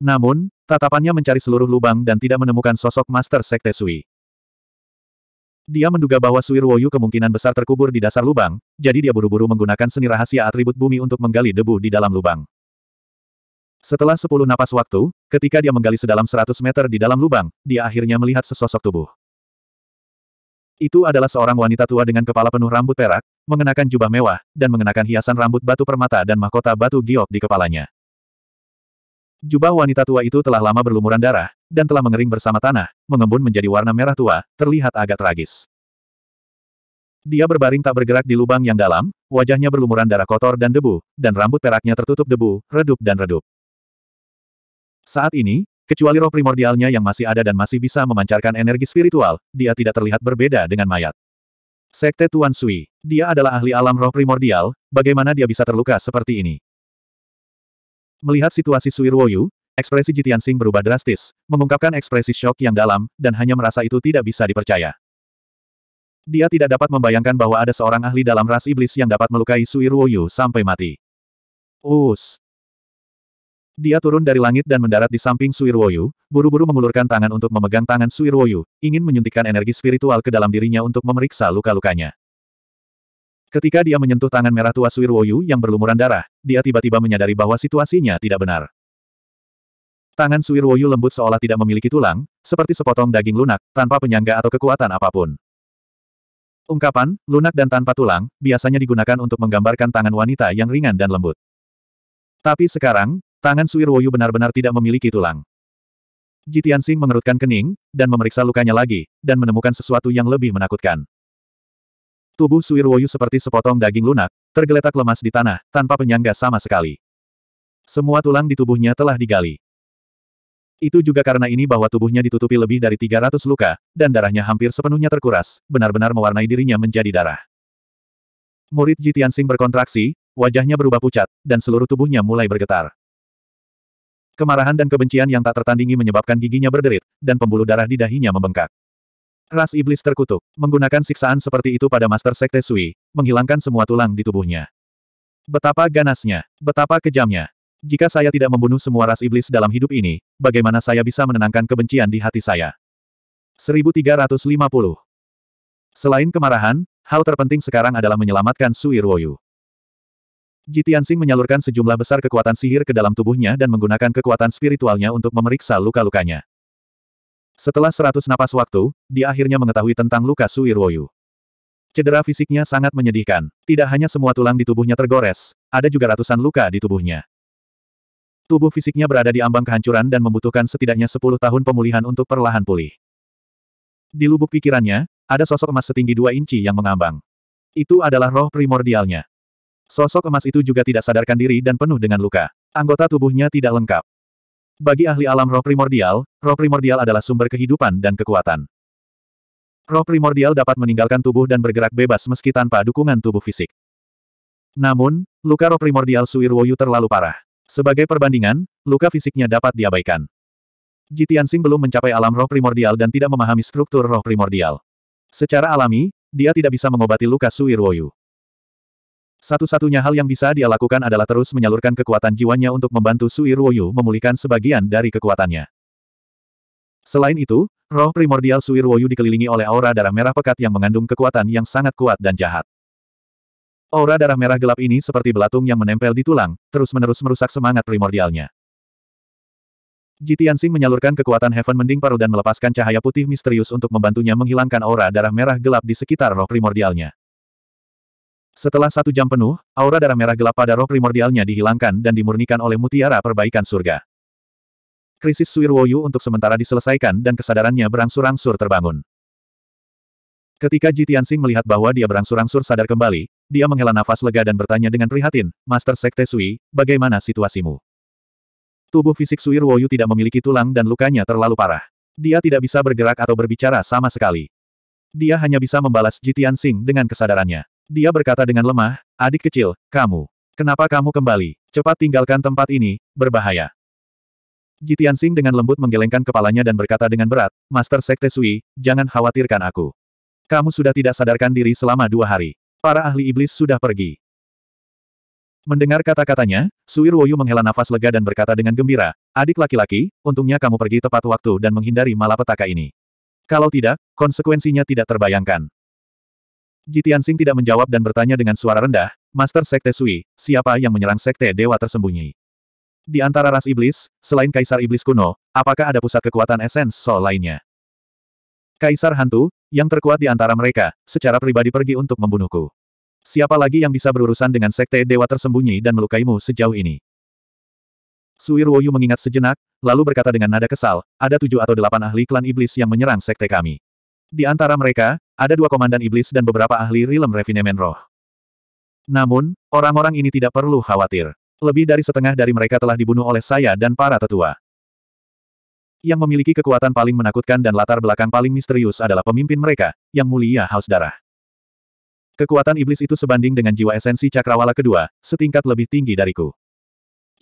Namun, tatapannya mencari seluruh lubang dan tidak menemukan sosok Master Sekte Sui. Dia menduga bahwa Sui Ruoyu kemungkinan besar terkubur di dasar lubang, jadi dia buru-buru menggunakan seni rahasia atribut bumi untuk menggali debu di dalam lubang. Setelah sepuluh napas waktu, ketika dia menggali sedalam seratus meter di dalam lubang, dia akhirnya melihat sesosok tubuh. Itu adalah seorang wanita tua dengan kepala penuh rambut perak, mengenakan jubah mewah, dan mengenakan hiasan rambut batu permata dan mahkota batu giok di kepalanya. Jubah wanita tua itu telah lama berlumuran darah, dan telah mengering bersama tanah, mengembun menjadi warna merah tua, terlihat agak tragis. Dia berbaring tak bergerak di lubang yang dalam, wajahnya berlumuran darah kotor dan debu, dan rambut peraknya tertutup debu, redup dan redup. Saat ini, Kecuali roh primordialnya yang masih ada dan masih bisa memancarkan energi spiritual, dia tidak terlihat berbeda dengan mayat. Sekte Tuan Sui. Dia adalah ahli alam roh primordial, bagaimana dia bisa terluka seperti ini? Melihat situasi Sui Ruoyu, ekspresi Jitian Sing berubah drastis, mengungkapkan ekspresi shock yang dalam, dan hanya merasa itu tidak bisa dipercaya. Dia tidak dapat membayangkan bahwa ada seorang ahli dalam ras iblis yang dapat melukai Sui Ruoyu sampai mati. Us, dia turun dari langit dan mendarat di samping Suirwoyu, buru-buru mengulurkan tangan untuk memegang tangan Suirwoyu, ingin menyuntikkan energi spiritual ke dalam dirinya untuk memeriksa luka-lukanya. Ketika dia menyentuh tangan merah tua Suirwoyu yang berlumuran darah, dia tiba-tiba menyadari bahwa situasinya tidak benar. Tangan Suirwoyu lembut seolah tidak memiliki tulang, seperti sepotong daging lunak, tanpa penyangga atau kekuatan apapun. Ungkapan, lunak dan tanpa tulang, biasanya digunakan untuk menggambarkan tangan wanita yang ringan dan lembut. Tapi sekarang, Tangan Ruoyu benar-benar tidak memiliki tulang. Jitian Sing mengerutkan kening, dan memeriksa lukanya lagi, dan menemukan sesuatu yang lebih menakutkan. Tubuh Ruoyu seperti sepotong daging lunak, tergeletak lemas di tanah, tanpa penyangga sama sekali. Semua tulang di tubuhnya telah digali. Itu juga karena ini bahwa tubuhnya ditutupi lebih dari 300 luka, dan darahnya hampir sepenuhnya terkuras, benar-benar mewarnai dirinya menjadi darah. Murid Jitian Sing berkontraksi, wajahnya berubah pucat, dan seluruh tubuhnya mulai bergetar. Kemarahan dan kebencian yang tak tertandingi menyebabkan giginya berderit, dan pembuluh darah di dahinya membengkak. Ras iblis terkutuk, menggunakan siksaan seperti itu pada Master Sekte Sui, menghilangkan semua tulang di tubuhnya. Betapa ganasnya, betapa kejamnya. Jika saya tidak membunuh semua ras iblis dalam hidup ini, bagaimana saya bisa menenangkan kebencian di hati saya? 1350 Selain kemarahan, hal terpenting sekarang adalah menyelamatkan Sui Ruoyu. Jitiansing menyalurkan sejumlah besar kekuatan sihir ke dalam tubuhnya dan menggunakan kekuatan spiritualnya untuk memeriksa luka-lukanya. Setelah seratus napas waktu, dia akhirnya mengetahui tentang luka Suirwoyu. Cedera fisiknya sangat menyedihkan. Tidak hanya semua tulang di tubuhnya tergores, ada juga ratusan luka di tubuhnya. Tubuh fisiknya berada di ambang kehancuran dan membutuhkan setidaknya sepuluh tahun pemulihan untuk perlahan pulih. Di lubuk pikirannya, ada sosok emas setinggi dua inci yang mengambang. Itu adalah roh primordialnya. Sosok emas itu juga tidak sadarkan diri dan penuh dengan luka. Anggota tubuhnya tidak lengkap. Bagi ahli alam roh primordial, roh primordial adalah sumber kehidupan dan kekuatan. Roh primordial dapat meninggalkan tubuh dan bergerak bebas meski tanpa dukungan tubuh fisik. Namun, luka roh primordial Suirwoyu terlalu parah. Sebagai perbandingan, luka fisiknya dapat diabaikan. Jitiansing belum mencapai alam roh primordial dan tidak memahami struktur roh primordial. Secara alami, dia tidak bisa mengobati luka Suirwoyu. Satu-satunya hal yang bisa dia lakukan adalah terus menyalurkan kekuatan jiwanya untuk membantu Sui Ruoyu memulihkan sebagian dari kekuatannya. Selain itu, roh primordial Sui Ruoyu dikelilingi oleh aura darah merah pekat yang mengandung kekuatan yang sangat kuat dan jahat. Aura darah merah gelap ini seperti belatung yang menempel di tulang, terus-menerus merusak semangat primordialnya. Jitiansing menyalurkan kekuatan Heaven Mending Pearl dan melepaskan cahaya putih misterius untuk membantunya menghilangkan aura darah merah gelap di sekitar roh primordialnya. Setelah satu jam penuh, aura darah merah gelap pada roh primordialnya dihilangkan dan dimurnikan oleh mutiara perbaikan surga. Krisis suir woyu untuk sementara diselesaikan dan kesadarannya berangsur-angsur terbangun. Ketika Ji Tianxing melihat bahwa dia berangsur-angsur sadar kembali, dia menghela nafas lega dan bertanya dengan prihatin, Master Sekte Sui, bagaimana situasimu? Tubuh fisik suir woyu tidak memiliki tulang dan lukanya terlalu parah. Dia tidak bisa bergerak atau berbicara sama sekali. Dia hanya bisa membalas Ji Tianxing dengan kesadarannya. Dia berkata dengan lemah, adik kecil, kamu. Kenapa kamu kembali? Cepat tinggalkan tempat ini, berbahaya. Jitian Sing dengan lembut menggelengkan kepalanya dan berkata dengan berat, Master Sekte Sui, jangan khawatirkan aku. Kamu sudah tidak sadarkan diri selama dua hari. Para ahli iblis sudah pergi. Mendengar kata-katanya, Suir Woyu menghela nafas lega dan berkata dengan gembira, adik laki-laki, untungnya kamu pergi tepat waktu dan menghindari malapetaka ini. Kalau tidak, konsekuensinya tidak terbayangkan. Jitian Sing tidak menjawab dan bertanya dengan suara rendah, Master Sekte Sui, siapa yang menyerang Sekte Dewa Tersembunyi? Di antara ras iblis, selain Kaisar Iblis kuno, apakah ada pusat kekuatan esens soul lainnya? Kaisar Hantu, yang terkuat di antara mereka, secara pribadi pergi untuk membunuhku. Siapa lagi yang bisa berurusan dengan Sekte Dewa Tersembunyi dan melukaimu sejauh ini? Sui Ruoyu mengingat sejenak, lalu berkata dengan nada kesal, ada tujuh atau delapan ahli klan iblis yang menyerang sekte kami. Di antara mereka, ada dua komandan iblis dan beberapa ahli rilem refinemen roh. Namun, orang-orang ini tidak perlu khawatir. Lebih dari setengah dari mereka telah dibunuh oleh saya dan para tetua. Yang memiliki kekuatan paling menakutkan dan latar belakang paling misterius adalah pemimpin mereka, yang mulia Haus Darah. Kekuatan iblis itu sebanding dengan jiwa esensi cakrawala kedua, setingkat lebih tinggi dariku.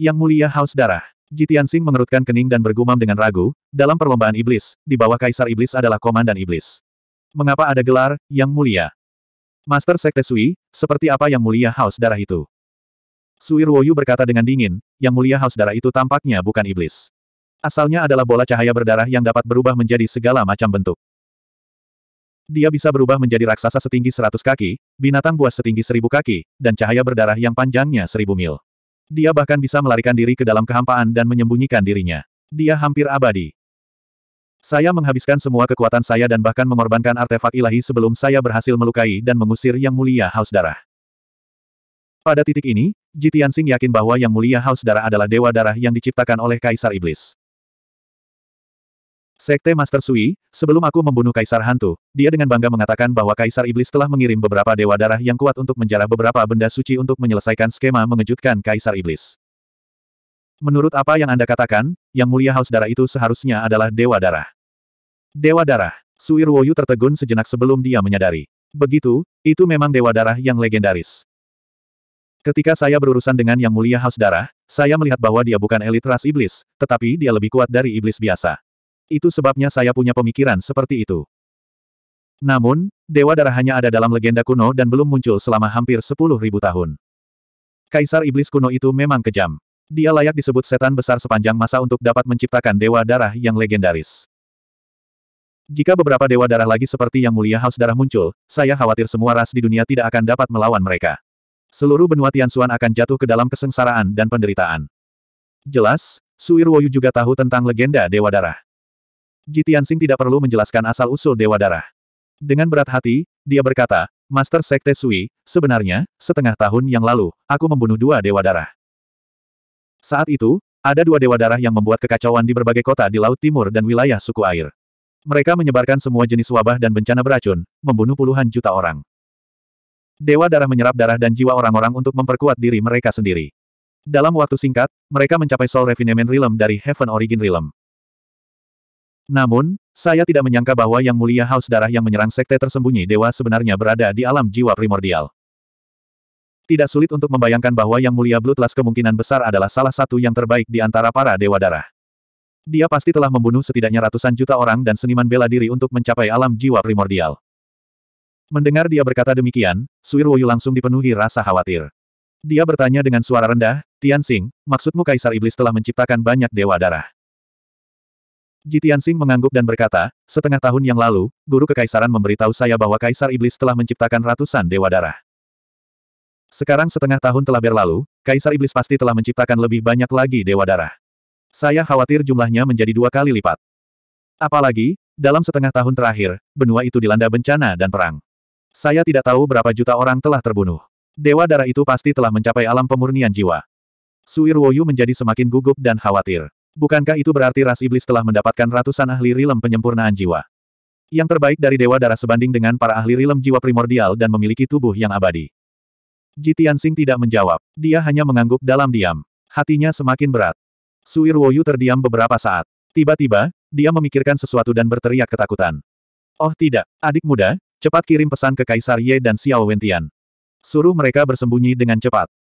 Yang mulia Haus Darah. Jitian Tianxing mengerutkan kening dan bergumam dengan ragu, dalam perlombaan iblis, di bawah kaisar iblis adalah komandan iblis. Mengapa ada gelar, yang mulia? Master Sekte Sui, seperti apa yang mulia haus darah itu? Sui Ruoyu berkata dengan dingin, yang mulia haus darah itu tampaknya bukan iblis. Asalnya adalah bola cahaya berdarah yang dapat berubah menjadi segala macam bentuk. Dia bisa berubah menjadi raksasa setinggi seratus kaki, binatang buas setinggi seribu kaki, dan cahaya berdarah yang panjangnya seribu mil. Dia bahkan bisa melarikan diri ke dalam kehampaan dan menyembunyikan dirinya. Dia hampir abadi. Saya menghabiskan semua kekuatan saya dan bahkan mengorbankan artefak ilahi sebelum saya berhasil melukai dan mengusir Yang Mulia Haus Darah. Pada titik ini, Jitian Sing yakin bahwa Yang Mulia Haus Darah adalah dewa darah yang diciptakan oleh Kaisar Iblis. Sekte Master Sui, sebelum aku membunuh Kaisar Hantu, dia dengan bangga mengatakan bahwa Kaisar Iblis telah mengirim beberapa dewa darah yang kuat untuk menjarah beberapa benda suci untuk menyelesaikan skema mengejutkan Kaisar Iblis. Menurut apa yang Anda katakan, yang mulia haus darah itu seharusnya adalah dewa darah. Dewa darah, Sui Ruoyu tertegun sejenak sebelum dia menyadari. Begitu, itu memang dewa darah yang legendaris. Ketika saya berurusan dengan yang mulia haus darah, saya melihat bahwa dia bukan elit ras iblis, tetapi dia lebih kuat dari iblis biasa. Itu sebabnya saya punya pemikiran seperti itu. Namun, Dewa Darah hanya ada dalam legenda kuno dan belum muncul selama hampir sepuluh ribu tahun. Kaisar Iblis kuno itu memang kejam. Dia layak disebut setan besar sepanjang masa untuk dapat menciptakan Dewa Darah yang legendaris. Jika beberapa Dewa Darah lagi seperti yang mulia Haus Darah muncul, saya khawatir semua ras di dunia tidak akan dapat melawan mereka. Seluruh benua Tianxuan akan jatuh ke dalam kesengsaraan dan penderitaan. Jelas, Woyu juga tahu tentang legenda Dewa Darah. Jitian Tianxing tidak perlu menjelaskan asal-usul Dewa Darah. Dengan berat hati, dia berkata, Master Sekte Sui, sebenarnya, setengah tahun yang lalu, aku membunuh dua Dewa Darah. Saat itu, ada dua Dewa Darah yang membuat kekacauan di berbagai kota di Laut Timur dan wilayah suku air. Mereka menyebarkan semua jenis wabah dan bencana beracun, membunuh puluhan juta orang. Dewa Darah menyerap darah dan jiwa orang-orang untuk memperkuat diri mereka sendiri. Dalam waktu singkat, mereka mencapai Soul Refinement Realm dari Heaven Origin Realm. Namun, saya tidak menyangka bahwa Yang Mulia Haus Darah yang menyerang Sekte Tersembunyi Dewa sebenarnya berada di alam jiwa primordial. Tidak sulit untuk membayangkan bahwa Yang Mulia Bloodlust kemungkinan besar adalah salah satu yang terbaik di antara para Dewa Darah. Dia pasti telah membunuh setidaknya ratusan juta orang dan seniman bela diri untuk mencapai alam jiwa primordial. Mendengar dia berkata demikian, Yu langsung dipenuhi rasa khawatir. Dia bertanya dengan suara rendah, Tianxing, maksudmu Kaisar Iblis telah menciptakan banyak Dewa Darah? Jitian Sing mengangguk dan berkata, setengah tahun yang lalu, guru kekaisaran memberitahu saya bahwa Kaisar Iblis telah menciptakan ratusan dewa darah. Sekarang setengah tahun telah berlalu, Kaisar Iblis pasti telah menciptakan lebih banyak lagi dewa darah. Saya khawatir jumlahnya menjadi dua kali lipat. Apalagi, dalam setengah tahun terakhir, benua itu dilanda bencana dan perang. Saya tidak tahu berapa juta orang telah terbunuh. Dewa darah itu pasti telah mencapai alam pemurnian jiwa. Woyu menjadi semakin gugup dan khawatir. Bukankah itu berarti ras iblis telah mendapatkan ratusan ahli rilem penyempurnaan jiwa? Yang terbaik dari dewa darah sebanding dengan para ahli rilem jiwa primordial dan memiliki tubuh yang abadi. Jitian Sing tidak menjawab. Dia hanya mengangguk dalam diam. Hatinya semakin berat. Suir Woyu terdiam beberapa saat. Tiba-tiba, dia memikirkan sesuatu dan berteriak ketakutan. Oh tidak, adik muda, cepat kirim pesan ke Kaisar Ye dan Xiao Wentian. Suruh mereka bersembunyi dengan cepat.